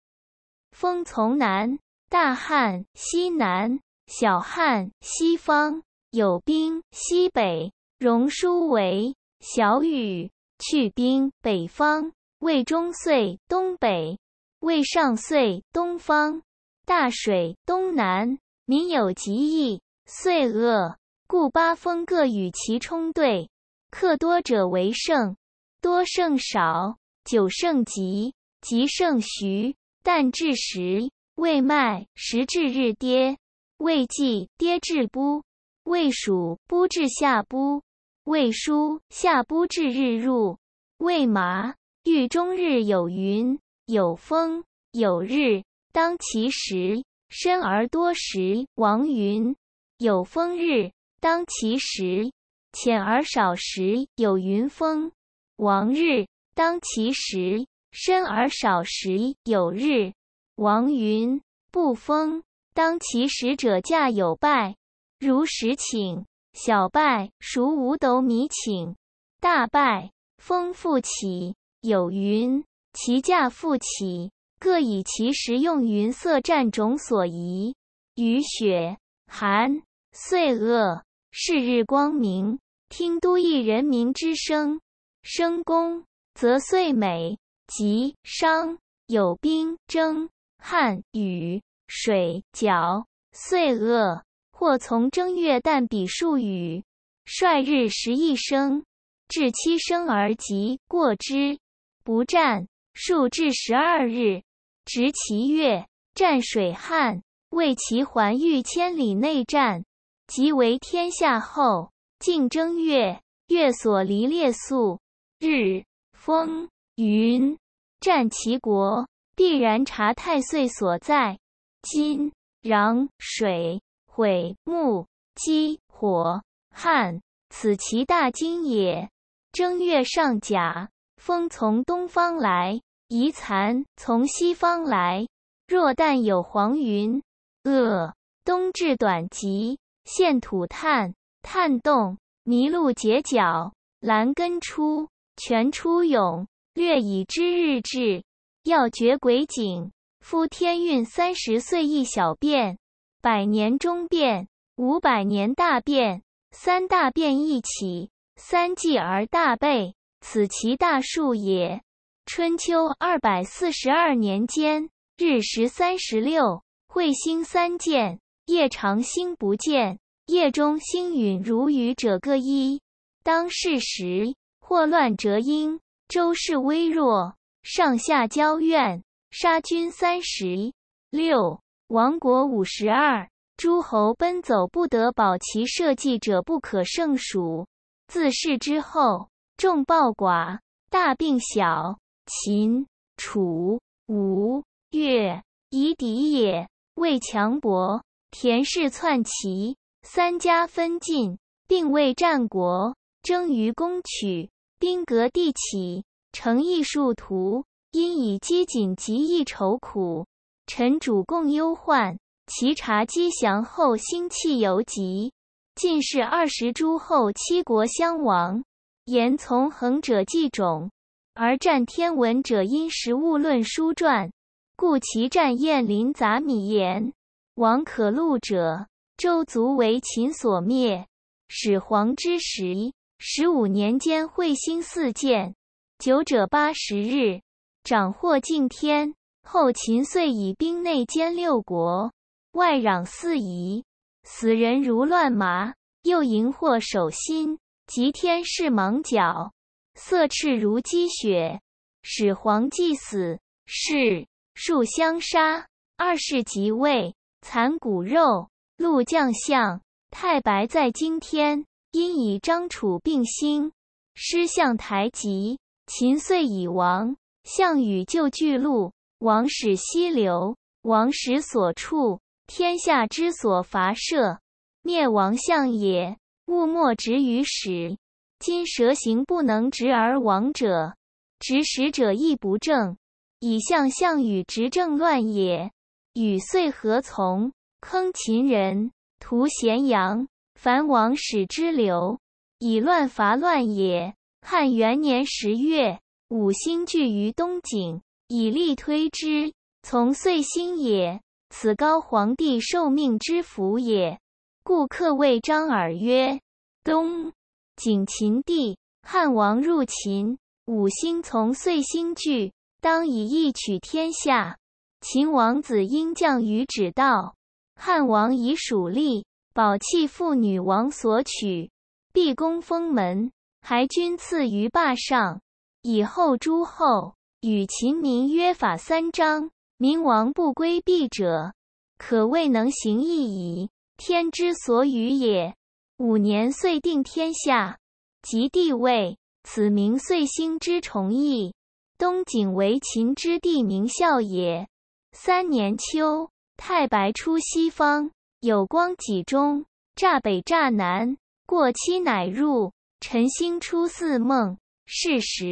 风从南大汉，西南小汉，西方有兵，西北。戎书为小雨去兵北方，魏中岁东北，魏上岁东方，大水东南，民有疾疫，岁恶，故八风各与其冲兑，克多者为胜，多胜少，九胜极，极胜徐，但至时未迈，时至日跌，未计跌至不，魏蜀不至下不。未书下不至日入。未麻欲终日有云有风有日当其时深而多时王云有风日当其时浅而少时有云风王日当其时深而少时有日王云不风当其时者驾有败如实请。小败孰五斗米，请大败丰复起。有云其价复起，各以其时用云色占种所宜。雨雪寒，岁恶是日光明，听都邑人民之声，声功则岁美，吉商有兵征旱雨水角，岁恶。或从正月旦比数语，率日十一升，至七升而及过之不战。数至十二日，执其月战水旱，为其环御千里内战，即为天下后。竞争月，月所离列宿日风云，战其国必然查太岁所在，金、壤、水。悔木鸡火旱，此其大惊也。正月上甲，风从东方来，遗蚕从西方来。若但有黄云恶，冬至短极。现土炭，炭动泥鹿结角，兰根出，泉出涌，略已知日至。要绝鬼景。夫天运三十岁一小变。百年中变，五百年大变，三大变一起，三季而大备，此其大数也。春秋二百四十二年间，日食三十六，彗星三见，夜长星不见，夜中星陨如雨者各一。当世时，祸乱折阴，周室微弱，上下交怨，杀君三十六。亡国五十二，诸侯奔走不得保其社稷者不可胜数。自是之后，众暴寡，大病小，秦、楚、吴、越以敌也。为强薄，田氏篡齐，三家分晋，并为战国，争于攻取，兵革地起，成邑术图，因以饥馑及易愁苦。臣主共忧患，齐察击降后，心气尤急。晋是二十诸侯，七国相王。言从恒者计种，而战天文者因时物论书传。故其战燕林杂米言，王可录者，周族为秦所灭。始皇之时，十五年间彗星四见，九者八十日，长获近天。后秦遂以兵内兼六国，外攘四夷，死人如乱麻。又迎惑守心，及天试芒角，色赤如积雪。始皇既死，是数相杀，二世即位，残骨肉，戮将相。太白在今天，因以张楚并兴。失向台级，秦遂以亡。项羽就巨鹿。王使西流，王使所处，天下之所伐射，灭王相也。物莫直于使。今蛇行不能直而亡者，直使者亦不正，以向项羽执政乱也。羽遂何从？坑秦人，屠咸阳。凡王使之流，以乱伐乱也。汉元年十月，五星聚于东井。以力推之，从岁星也。此高皇帝受命之福也。故客谓张耳曰：“东景秦地，汉王入秦，五星从岁星聚，当以义取天下。秦王子婴降于轵道，汉王以属力宝器妇女王所取，毕公封门，还君赐于霸上，以后诸侯。”与秦民约法三章，民王不归避者，可谓能行义矣。天之所与也。五年遂定天下，即帝位。此名遂兴之崇义。东井为秦之地名孝也。三年秋，太白出西方，有光几中，乍北乍南，过期乃入。晨星出似梦，是时。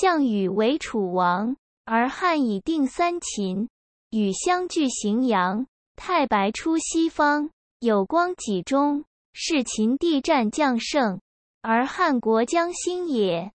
项羽为楚王，而汉已定三秦，与相拒荥阳。太白出西方，有光几中，是秦地战将胜，而汉国将兴也。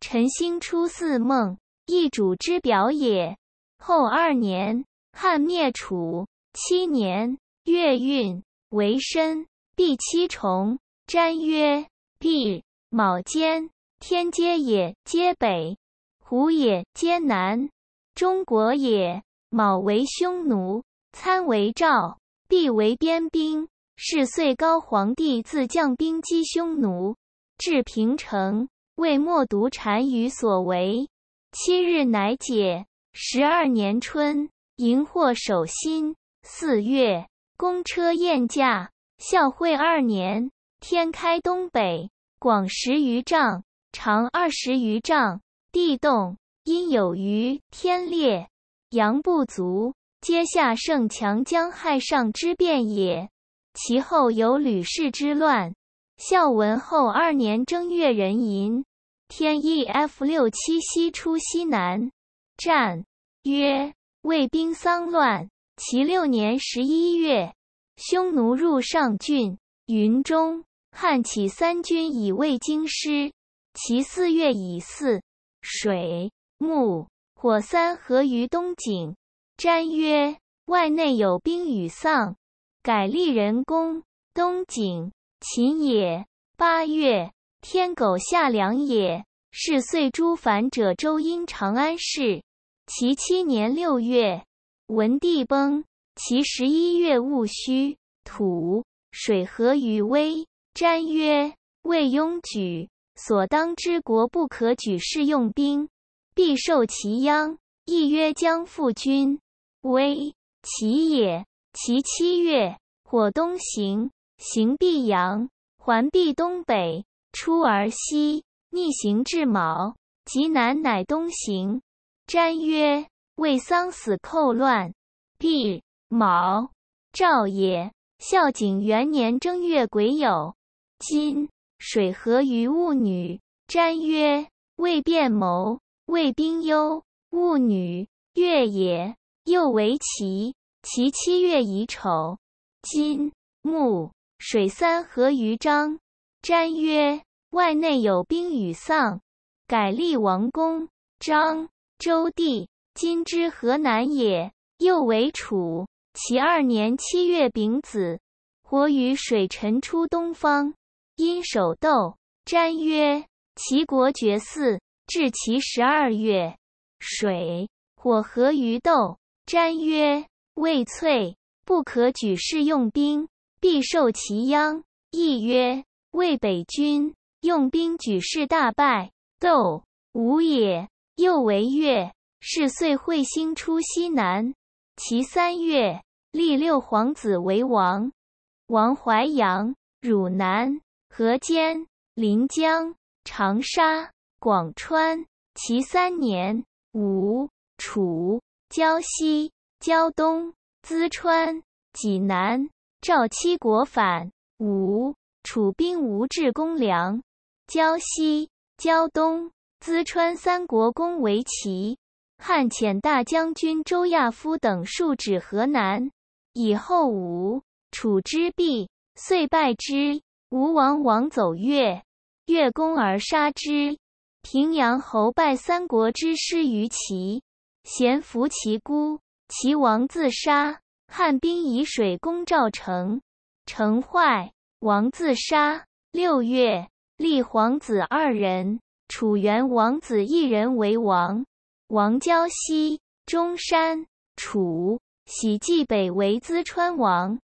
陈兴出四梦，一主之表也。后二年，汉灭楚。七年，月运为申，第七重，占曰：必卯间。天阶也，阶北；湖也，阶南。中国也，卯为匈奴，参为赵，毕为边兵。是岁高皇帝自将兵击匈奴，至平城，为莫读单于所为。七日乃解。十二年春，荧惑守心。四月，公车宴驾。孝惠二年，天开东北，广十余丈。长二十余丈，地动，阴有余，天裂，阳不足，皆下盛强，江害上之变也。其后有吕氏之乱。孝文后二年正月壬寅，天一 F 六七西出西南，战曰：魏兵丧乱。其六年十一月，匈奴入上郡、云中，汉起三军以卫京师。其四月以四水木火三合于东井，占曰外内有兵与丧，改立人公。东井秦也。八月天狗下梁也。是岁诸凡者周因长安市。其七年六月文帝崩。其十一月戊戌土水合于微，占曰魏雍举。所当之国不可举世用兵，必受其殃。亦曰将复君，危其也。其七月火东行，行必阳，环必东北，出而西，逆行至卯，及南乃东行。瞻曰：为丧死寇乱，必卯赵也。孝景元年正月癸酉，今。水合于物女，瞻曰：未变谋，未兵忧。物女月也，又为奇，其七月以丑，金木水三合于张，瞻曰：外内有兵与丧，改立王公。张周地，今之河南也，又为楚，其二年七月丙子，火于水辰出东方。因守斗瞻曰：齐国绝嗣，至其十二月，水火合于斗瞻曰：未萃，不可举世用兵，必受其殃。亦曰：魏北军用兵举世大败斗无也。又为月，是岁彗星出西南，其三月立六皇子为王，王淮阳、汝南。河间、临江、长沙、广川，齐三年。吴、楚、胶西、胶东、淄川、济南，赵七国反。吴、楚兵无至公梁，胶西、胶东、淄川三国公为齐。汉遣大将军周亚夫等数指河南，以后吴、楚之弊，遂败之。吴王王走越，越攻而杀之。平阳侯拜三国之师于齐，咸服其孤。齐王自杀。汉兵以水攻赵城，城坏，王自杀。六月，立皇子二人，楚元王子一人为王。王交西中山，楚喜冀北为淄川王，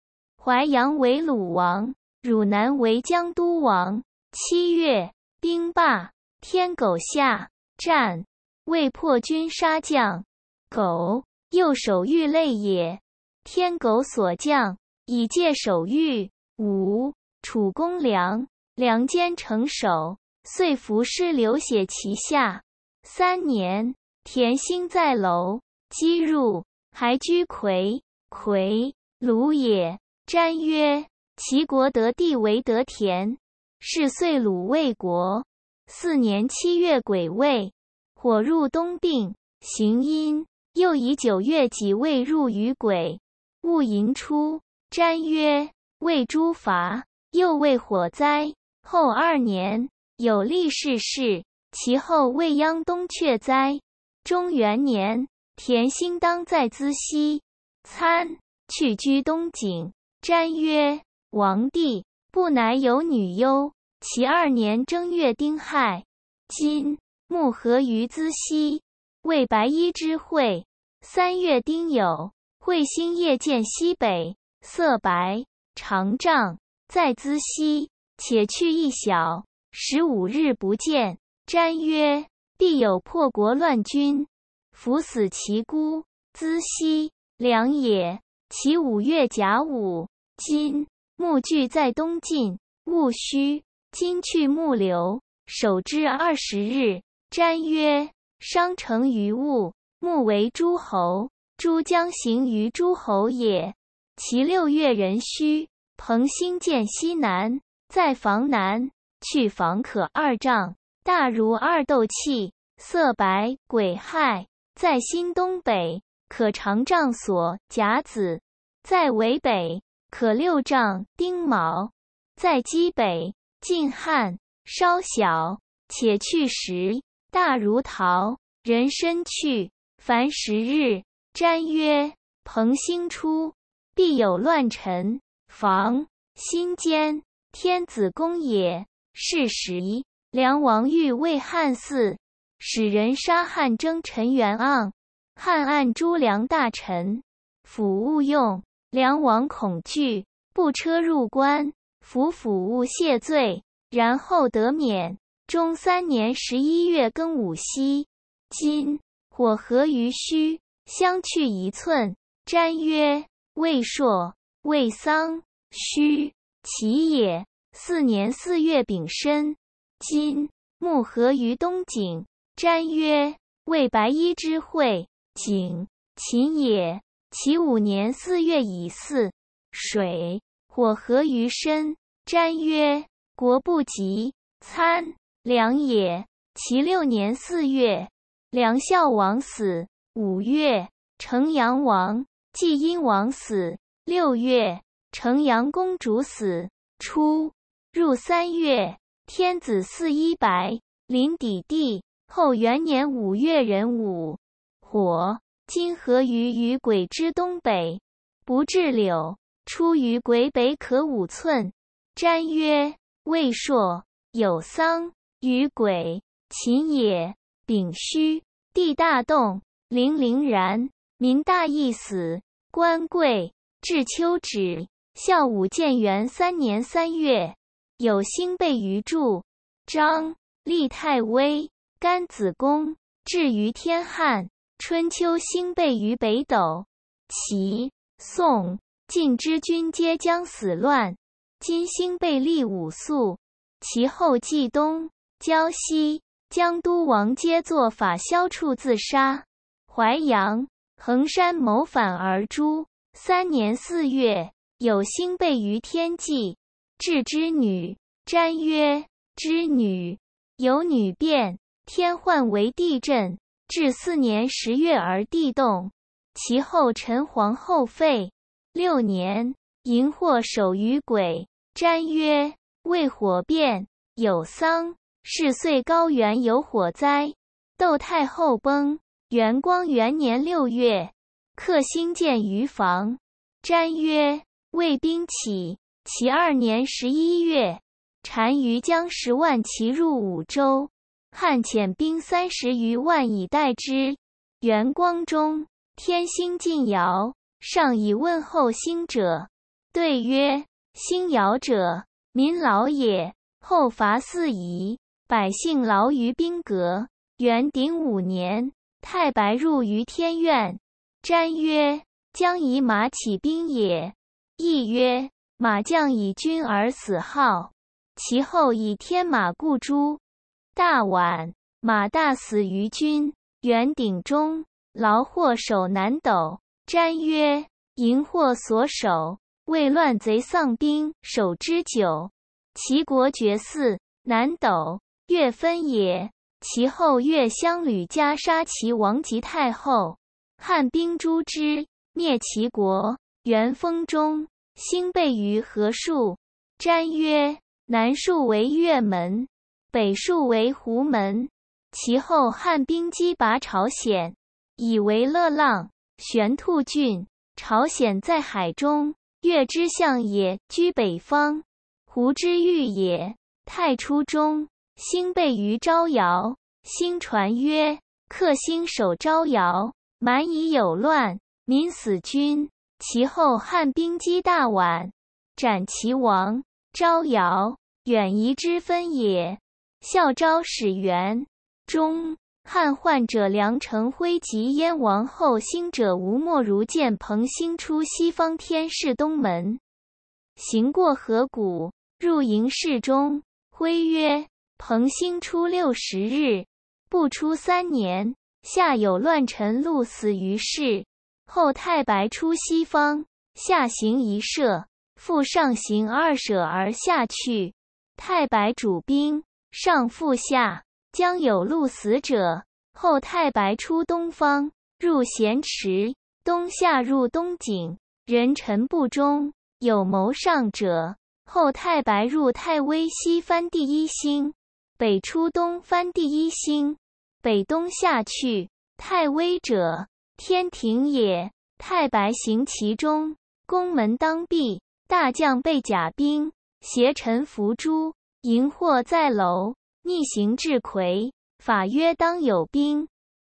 淮阳为鲁王。汝南为江都王。七月，兵罢。天狗下战，未破军，杀将。狗，右手玉肋也。天狗所将，以借手玉。五楚公良，良坚成守，遂服尸流血其下。三年，田兴在楼，击入，还居魁魁庐也。詹曰。齐国得地为得田，是岁鲁魏国。四年七月癸未，火入东定，行阴。又以九月己未入于鬼，戊寅出。詹曰：未诸伐，又未火灾。后二年，有吏逝世。其后未央东阙灾。中元年，田兴当在资西，参去居东井。詹曰。王帝不乃有女忧。其二年正月丁亥，今木合于资西，为白衣之会。三月丁酉，彗星夜见西北，色白，长丈，在资西，且去一小。十五日不见。瞻曰：必有破国乱君，伏死其孤。资西，良也。其五月甲午，今。木聚在东晋，戊戌，今去木流，守之二十日。瞻曰：商城于戊，木为诸侯，诸将行于诸侯也。其六月壬戌，彭星见西南，在房南，去房可二丈，大如二斗气，色白，鬼亥，在新东北，可长丈所。甲子，在为北。可六丈，丁卯，在积北，晋汉稍小，且去时大如桃。人身去，凡十日。占曰：彭兴初，必有乱臣，防心间，天子公也。是时，梁王欲为汉嗣，使人杀汉征臣元盎，汉按诸梁大臣，辅勿用。梁王恐惧，不车入关，伏府勿谢罪，然后得免。中三年十一月庚午夕，今火合于戌，相去一寸。占曰：未朔，未丧，虚其也。四年四月丙申，今木合于东井，占曰：为白衣之会，井秦也。其五年四月乙巳，水火合于身，占曰：国不及参良也。其六年四月，梁孝王死。五月，城阳王季婴王死。六月，城阳公主死。初入三月，天子四一白，临邸地。后元年五月壬午，火。今何于于鬼之东北，不至柳，出于鬼北可五寸。瞻曰：未朔有丧于鬼，秦也。丙戌，地大动，凌凌然，民大一死。官贵至秋止。孝武建元三年三月，有兴被于柱，张立太微，干子公至于天汉。春秋兴备于北斗，齐、宋、晋之君皆将死乱。今星备立五宿，其后继东、焦西、江都王皆作法消处自杀。淮阳、衡山谋反而诛。三年四月，有兴背于天际，至之女，占曰：织女有女变，天患为地震。至四年十月而地动，其后陈皇后废。六年，荧惑守于鬼，瞻曰：未火变，有丧。是岁高原有火灾。窦太后崩。元光元年六月，克星见于房，瞻曰：魏兵起。其二年十一月，单于将十万骑入五州。汉遣兵三十余万以待之。元光中，天星尽摇，上以问候星者，对曰：“星摇者，民劳也。后伐四夷，百姓劳于兵革。”元鼎五年，太白入于天苑。瞻曰：“将以马起兵也。”亦曰：“马将以君而死号，其后以天马固诸。”大宛马大死于军。元鼎中，劳祸守南斗。詹曰：“淫祸所守，为乱贼丧兵守之久。齐国绝嗣，南斗越分也。其后越相吕家杀齐王及太后，汉兵诛之，灭齐国。元封中，兴备于何树。詹曰：“南树为越门。”北戍为胡门，其后汉兵击拔朝鲜，以为乐浪、玄兔郡。朝鲜在海中，越之象也，居北方，胡之域也。太初中，兴备于昭摇。兴传曰：克星守昭摇，蛮夷有乱，民死君。其后汉兵击大宛，斩其王。昭摇，远夷之分也。孝昭始元中，汉患者梁成辉及燕王后兴者，吴莫如见彭兴出西方，天市东门，行过河谷，入营市中。辉曰：“彭兴出六十日，不出三年，下有乱臣，戮死于世。”后太白出西方，下行一射，复上行二舍而下去。太白主兵。上复下，将有路死者。后太白出东方，入咸池，东下入东井。人臣不忠，有谋上者。后太白入太微西翻第一星，北出东翻第一星，北东下去太微者，天庭也。太白行其中，宫门当闭，大将被甲兵，邪臣伏诛。荧惑在娄，逆行至魁，法曰当有兵。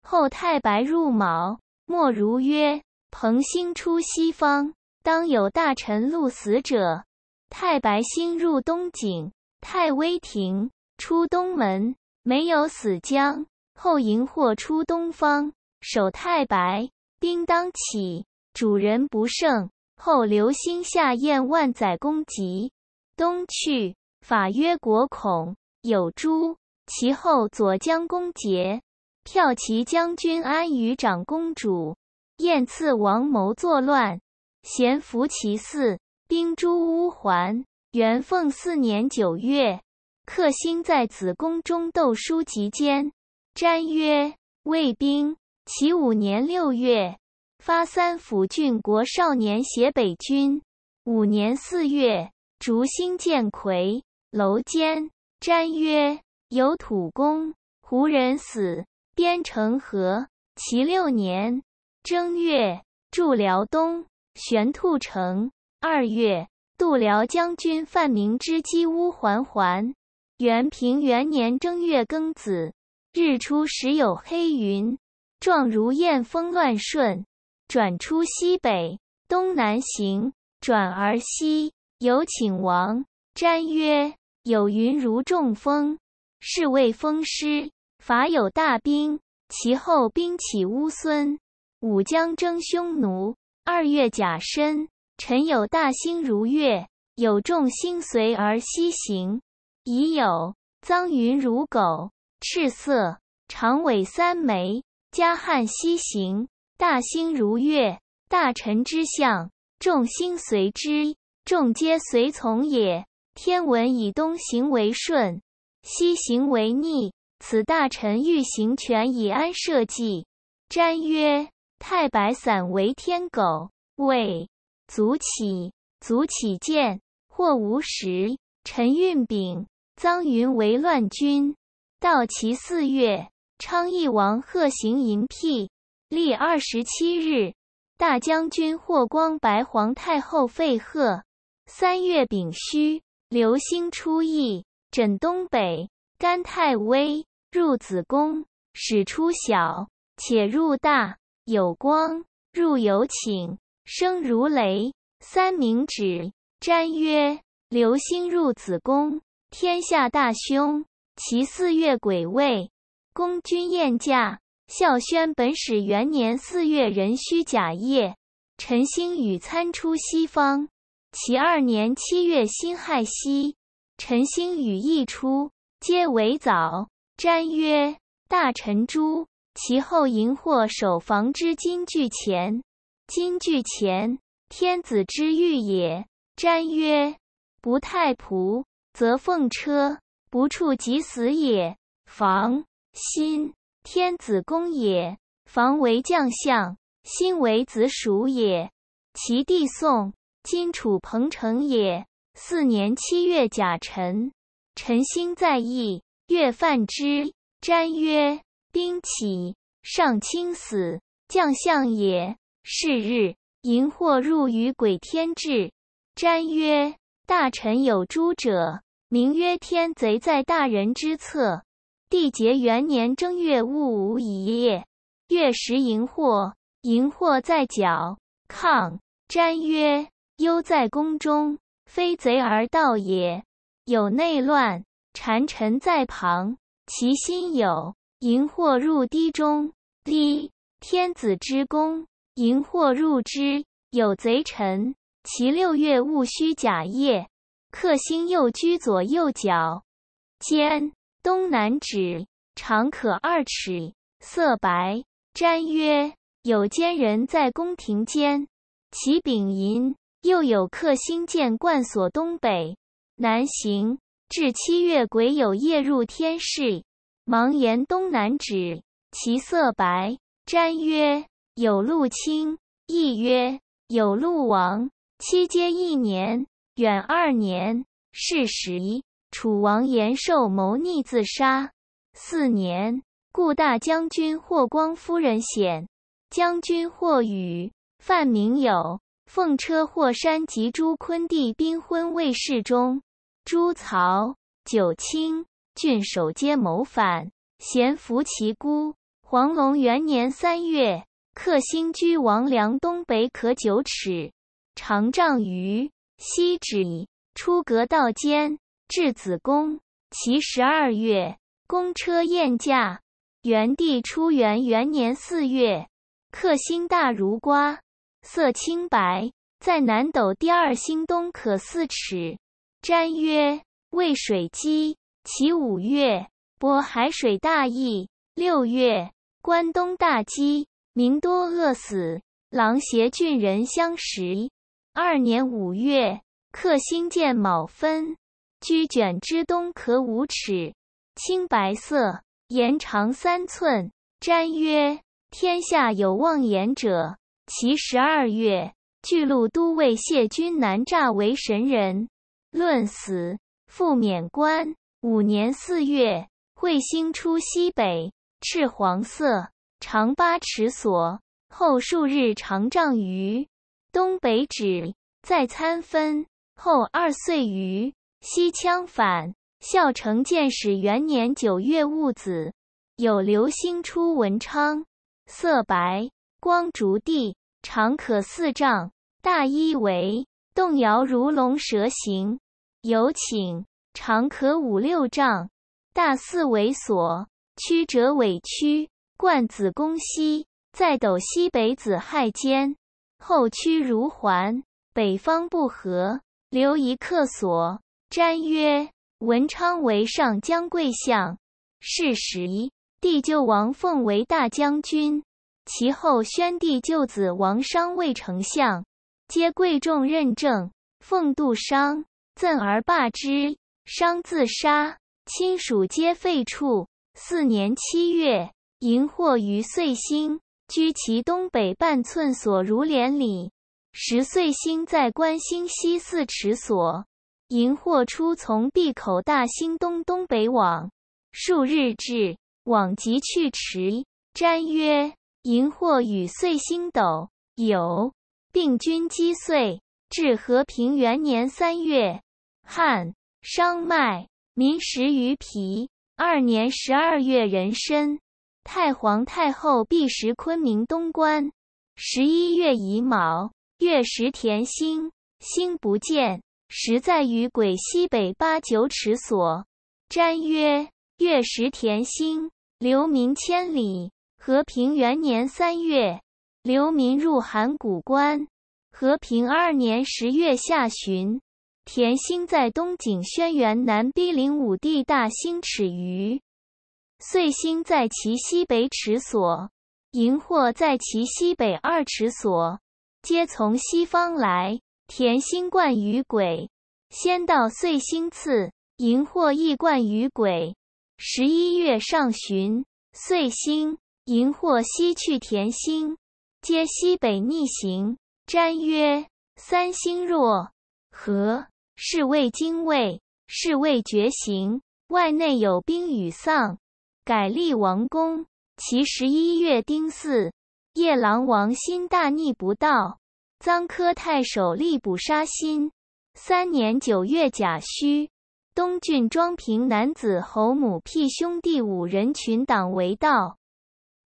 后太白入卯，莫如曰：蓬星出西方，当有大臣戮死者。太白星入东井，太微亭出东门，没有死将。后荧惑出东方，守太白，兵当起，主人不胜。后流星下验万载功极，东去。法曰：“国恐有诛。”其后左将公杰，骠骑将军安于长公主，燕刺王谋作乱，咸服其嗣，兵诛乌桓。元凤四年九月，克星在子宫中斗书及间，詹曰：“卫兵。”其五年六月，发三辅郡国少年挟北军。五年四月，逐星见魁。楼坚瞻曰：“有土公，胡人死，边成河。齐六年，正月，筑辽东，玄兔城。二月，度辽将军范明之击乌桓。桓。元平元年正月庚子，日出时有黑云，状如雁，风乱顺，转出西北东南行，转而西。有请王瞻曰。”有云如中风，是谓风师。法有大兵，其后兵起乌孙，武将征匈奴。二月甲申，臣有大星如月，有众星随而西行。已有脏云如狗，赤色，长尾三枚，加汉西行。大星如月，大臣之相，众星随之，众皆随从也。天文以东行为顺，西行为逆。此大臣欲行权以安社稷。詹曰：“太白散为天狗，位足起，足起见，或无时。陈运丙，臧云为乱军。到其四月，昌邑王贺行淫辟，历二十七日。大将军霍光白皇太后废贺。三月丙戌。”流星出翼，枕东北，干太微，入子宫，始出小，且入大，有光，入有请，声如雷。三明指占曰：流星入子宫，天下大凶。其四月癸未，公君宴驾。孝宣本始元年四月壬戌甲夜，辰星与参出西方。其二年七月辛亥夕，晨星与易出，皆为早。占曰：大辰诸，其后荧惑守房之金具前，金具前，天子之玉也。占曰：不太仆，则奉车；不处即死也。房心，天子宫也。房为将相，心为子属也。其弟宋。今楚彭城也。四年七月甲辰，辰星在翼，月犯之。瞻曰：兵起。上卿死，将相也。是日，荧惑入于鬼天志。瞻曰：大臣有诸者，名曰天贼在大人之侧。地结元年正月戊午一夜，月食荧惑，荧惑在角亢。瞻曰。忧在宫中，非贼而盗也。有内乱，谗臣在旁，其心有淫惑入堤中。堤，天子之宫，淫惑入之，有贼臣。其六月戊戌甲夜，客星又居左右角，奸，东南指，长可二尺，色白。瞻曰：有奸人在宫廷间，其丙寅。又有客星见贯锁东北，南行，至七月，癸酉夜入天市，盲言东南指，其色白。占曰：有路清。亦曰：有路亡。期间一年，远二年，是时楚王延寿谋逆自杀。四年，故大将军霍光夫人显，将军霍禹，范明友。奉车霍山及朱昆帝兵昏未世中，朱曹九卿郡守皆谋反，咸服其孤。黄龙元年三月，客星居王梁东北可九尺，长丈余，西指，出阁道间，至子宫。其十二月，公车宴驾。元帝初元元年四月，客星大如瓜。色青白，在南斗第二星东可四尺。占曰：渭水鸡，其五月波海水大溢，六月关东大饥，民多饿死。狼胁郡人相食。二年五月，客星见卯分，居卷之东可五尺，青白色，延长三寸。占曰：天下有望言者。其十二月，巨鹿都尉谢君南诈为神人，论死。复免官。五年四月，彗星出西北，赤黄色，长八尺所。后数日，长丈余，东北指。再参分。后二岁余，西羌反。孝成建始元年九月戊子，有流星出文昌，色白，光烛地。长可四丈，大一围，动摇如龙蛇形。有请，长可五六丈，大四围所，曲折委曲，贯子宫西，再斗西北子亥间，后屈如环。北方不合，留一客所。瞻曰：“文昌为上将贵相，是时帝就王凤为大将军。”其后，宣帝舅子王商为丞相，皆贵重任政。奉度商，赠而罢之。商自杀，亲属皆废黜。四年七月，荧惑于岁星，居其东北半寸所，如连理。时岁星在观星西四尺所，荧惑出从闭口大星东东北往，数日至，往即去迟。瞻曰。荧惑与岁星斗，有病君击岁，至和平元年三月，汉商脉民食于皮。二年十二月，壬申，太皇太后避食昆明东关。十一月乙卯，月食田星，星不见，实在于鬼西北八九尺所。占曰：月食田星，流名千里。和平元年三月，流民入函谷关。和平二年十月下旬，田星在东井轩辕南，逼陵五帝大星尺余；岁星在其西北尺所，荧惑在其西北二尺所，皆从西方来。田星贯于鬼，先到岁星次，荧惑亦冠于鬼。十一月上旬，岁星。荧惑西去，田星皆西北逆行。占曰：三星若何？是谓精卫，是谓绝行。外内有兵与丧，改立王公。其十一月丁巳，夜郎王辛大逆不道。臧柯太守力捕杀心。三年九月甲戌，东郡庄平男子侯母辟兄弟五人群党为盗。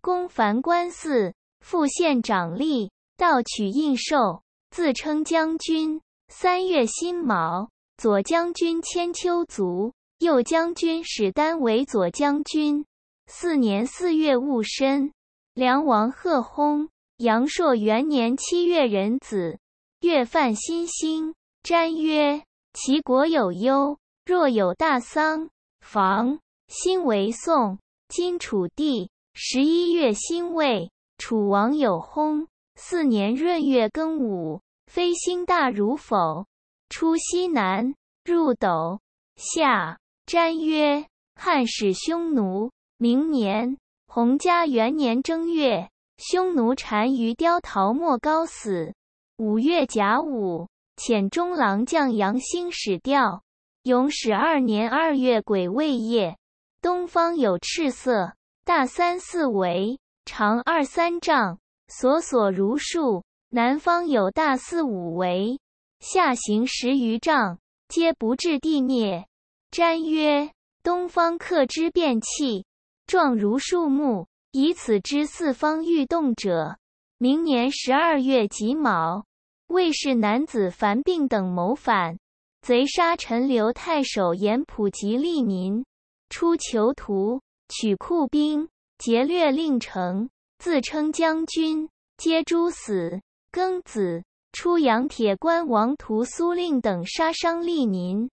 公凡官四，副县长吏，盗取印绶，自称将军。三月辛卯，左将军千秋卒，右将军史丹为左将军。四年四月戊申，梁王贺薨。阳朔元年七月壬子，月犯新星，詹曰：齐国有忧。若有大丧，防心为宋、金、楚地。十一月辛未，楚王有轰。四年闰月庚午，飞星大如否？出西南，入斗下。詹曰：汉使匈奴。明年，洪家元年正月，匈奴单于雕桃莫高死。五月甲午，遣中郎将杨兴使调。永始二年二月癸未夜，东方有赤色。大三四围，长二三丈，所所如树。南方有大四五围，下行十余丈，皆不至地面。瞻曰：东方克之变气，状如树木，以此之四方欲动者。明年十二月己卯，魏氏男子樊病等谋反，贼杀陈留太守严普及利民，出囚徒。曲库兵劫掠令城，自称将军，皆诛死。庚子，出阳铁关王屠苏令等杀伤利民，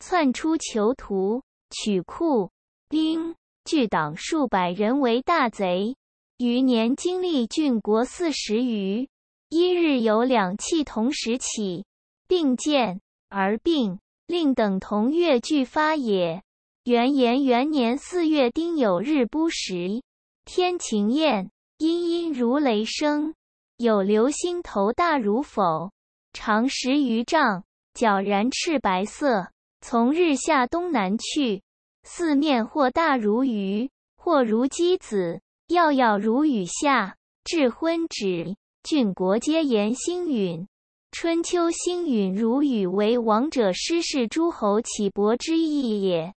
窜出囚徒。曲库兵聚党数百人为大贼，余年经历郡国四十余。一日有两气同时起，并见而并令等同越俱发也。元延元年四月丁酉日不时，天晴艳，阴阴如雷声。有流星头大如否，长十余丈，皎然赤白色，从日下东南去，四面或大如鱼，或如鸡子，耀耀如雨下，至昏止。郡国皆言星陨。春秋星陨如雨，为王者失势，诸侯起薄之意也。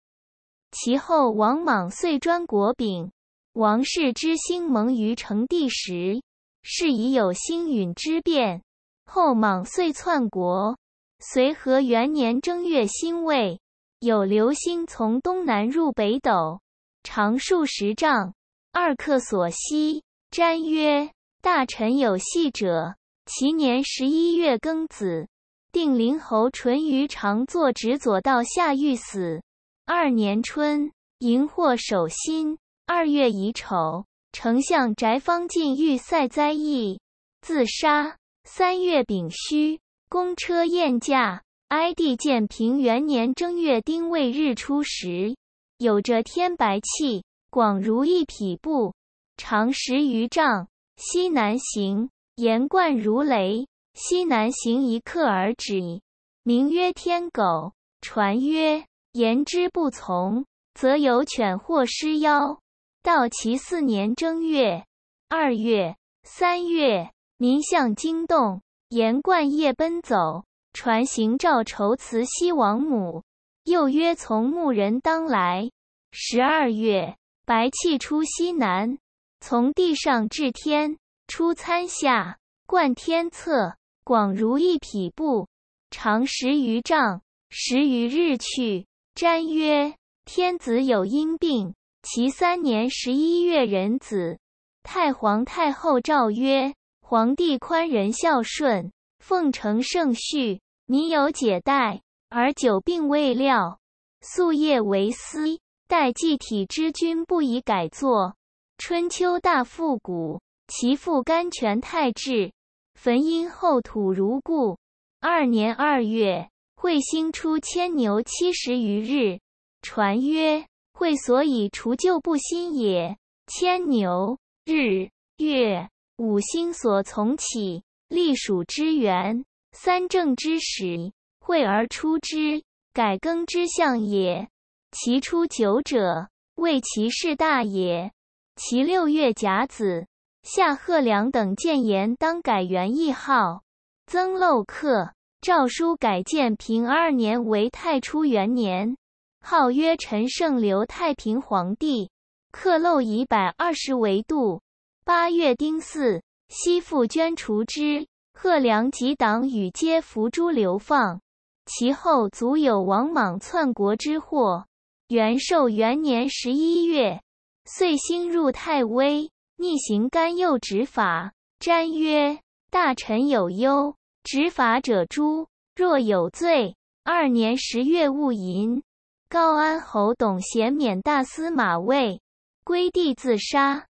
其后，王莽遂专国柄。王室之兴，蒙于成帝时，是已有星陨之变。后莽遂篡国。随和元年正月辛未，有流星从东南入北斗，长数十丈，二客所悉。瞻曰：“大臣有戏者。”其年十一月庚子，定陵侯淳于长坐执左道下狱死。二年春，荧惑守心。二月乙丑，丞相翟方进遇塞灾疫，自杀。三月丙戌，公车宴驾。哀帝建平元年正月丁未日出时，有着天白气，广如一匹布，长十余丈，西南行，言贯如雷，西南行一刻而止，名曰天狗。传曰。言之不从，则有犬或失妖。道齐四年正月、二月、三月，民向惊动，言冠夜奔走，传行赵愁辞西王母。又曰，从牧人当来。十二月，白气出西南，从地上至天，出参下贯天策，广如一匹布，长十余丈，十余日去。詹曰：“天子有因病，其三年十一月人子。太皇太后诏曰：‘皇帝宽仁孝顺，奉承圣绪，民有解带，而久病未料，夙夜为思，待继体之君，不宜改作。春秋大复古，其父甘泉太治，坟阴厚土如故。二年二月。’”彗星出牵牛七十余日，传曰：彗所以除旧布新也。牵牛日月五星所从起，隶属之源，三正之始，彗而出之，改更之象也。其出久者，谓其势大也。其六月甲子，夏贺良等谏言，当改元易号，增漏客。诏书改建平二年为太初元年，号曰陈胜刘太平皇帝，刻漏以百二十为度。八月丁巳，西复捐除之，贺良及党羽皆伏诛流放。其后足有王莽篡国之祸。元寿元年十一月，遂兴入太微，逆行甘右执法。詹曰：大臣有忧。执法者诛，若有罪，二年十月戊寅，高安侯董贤免大司马位，归地自杀。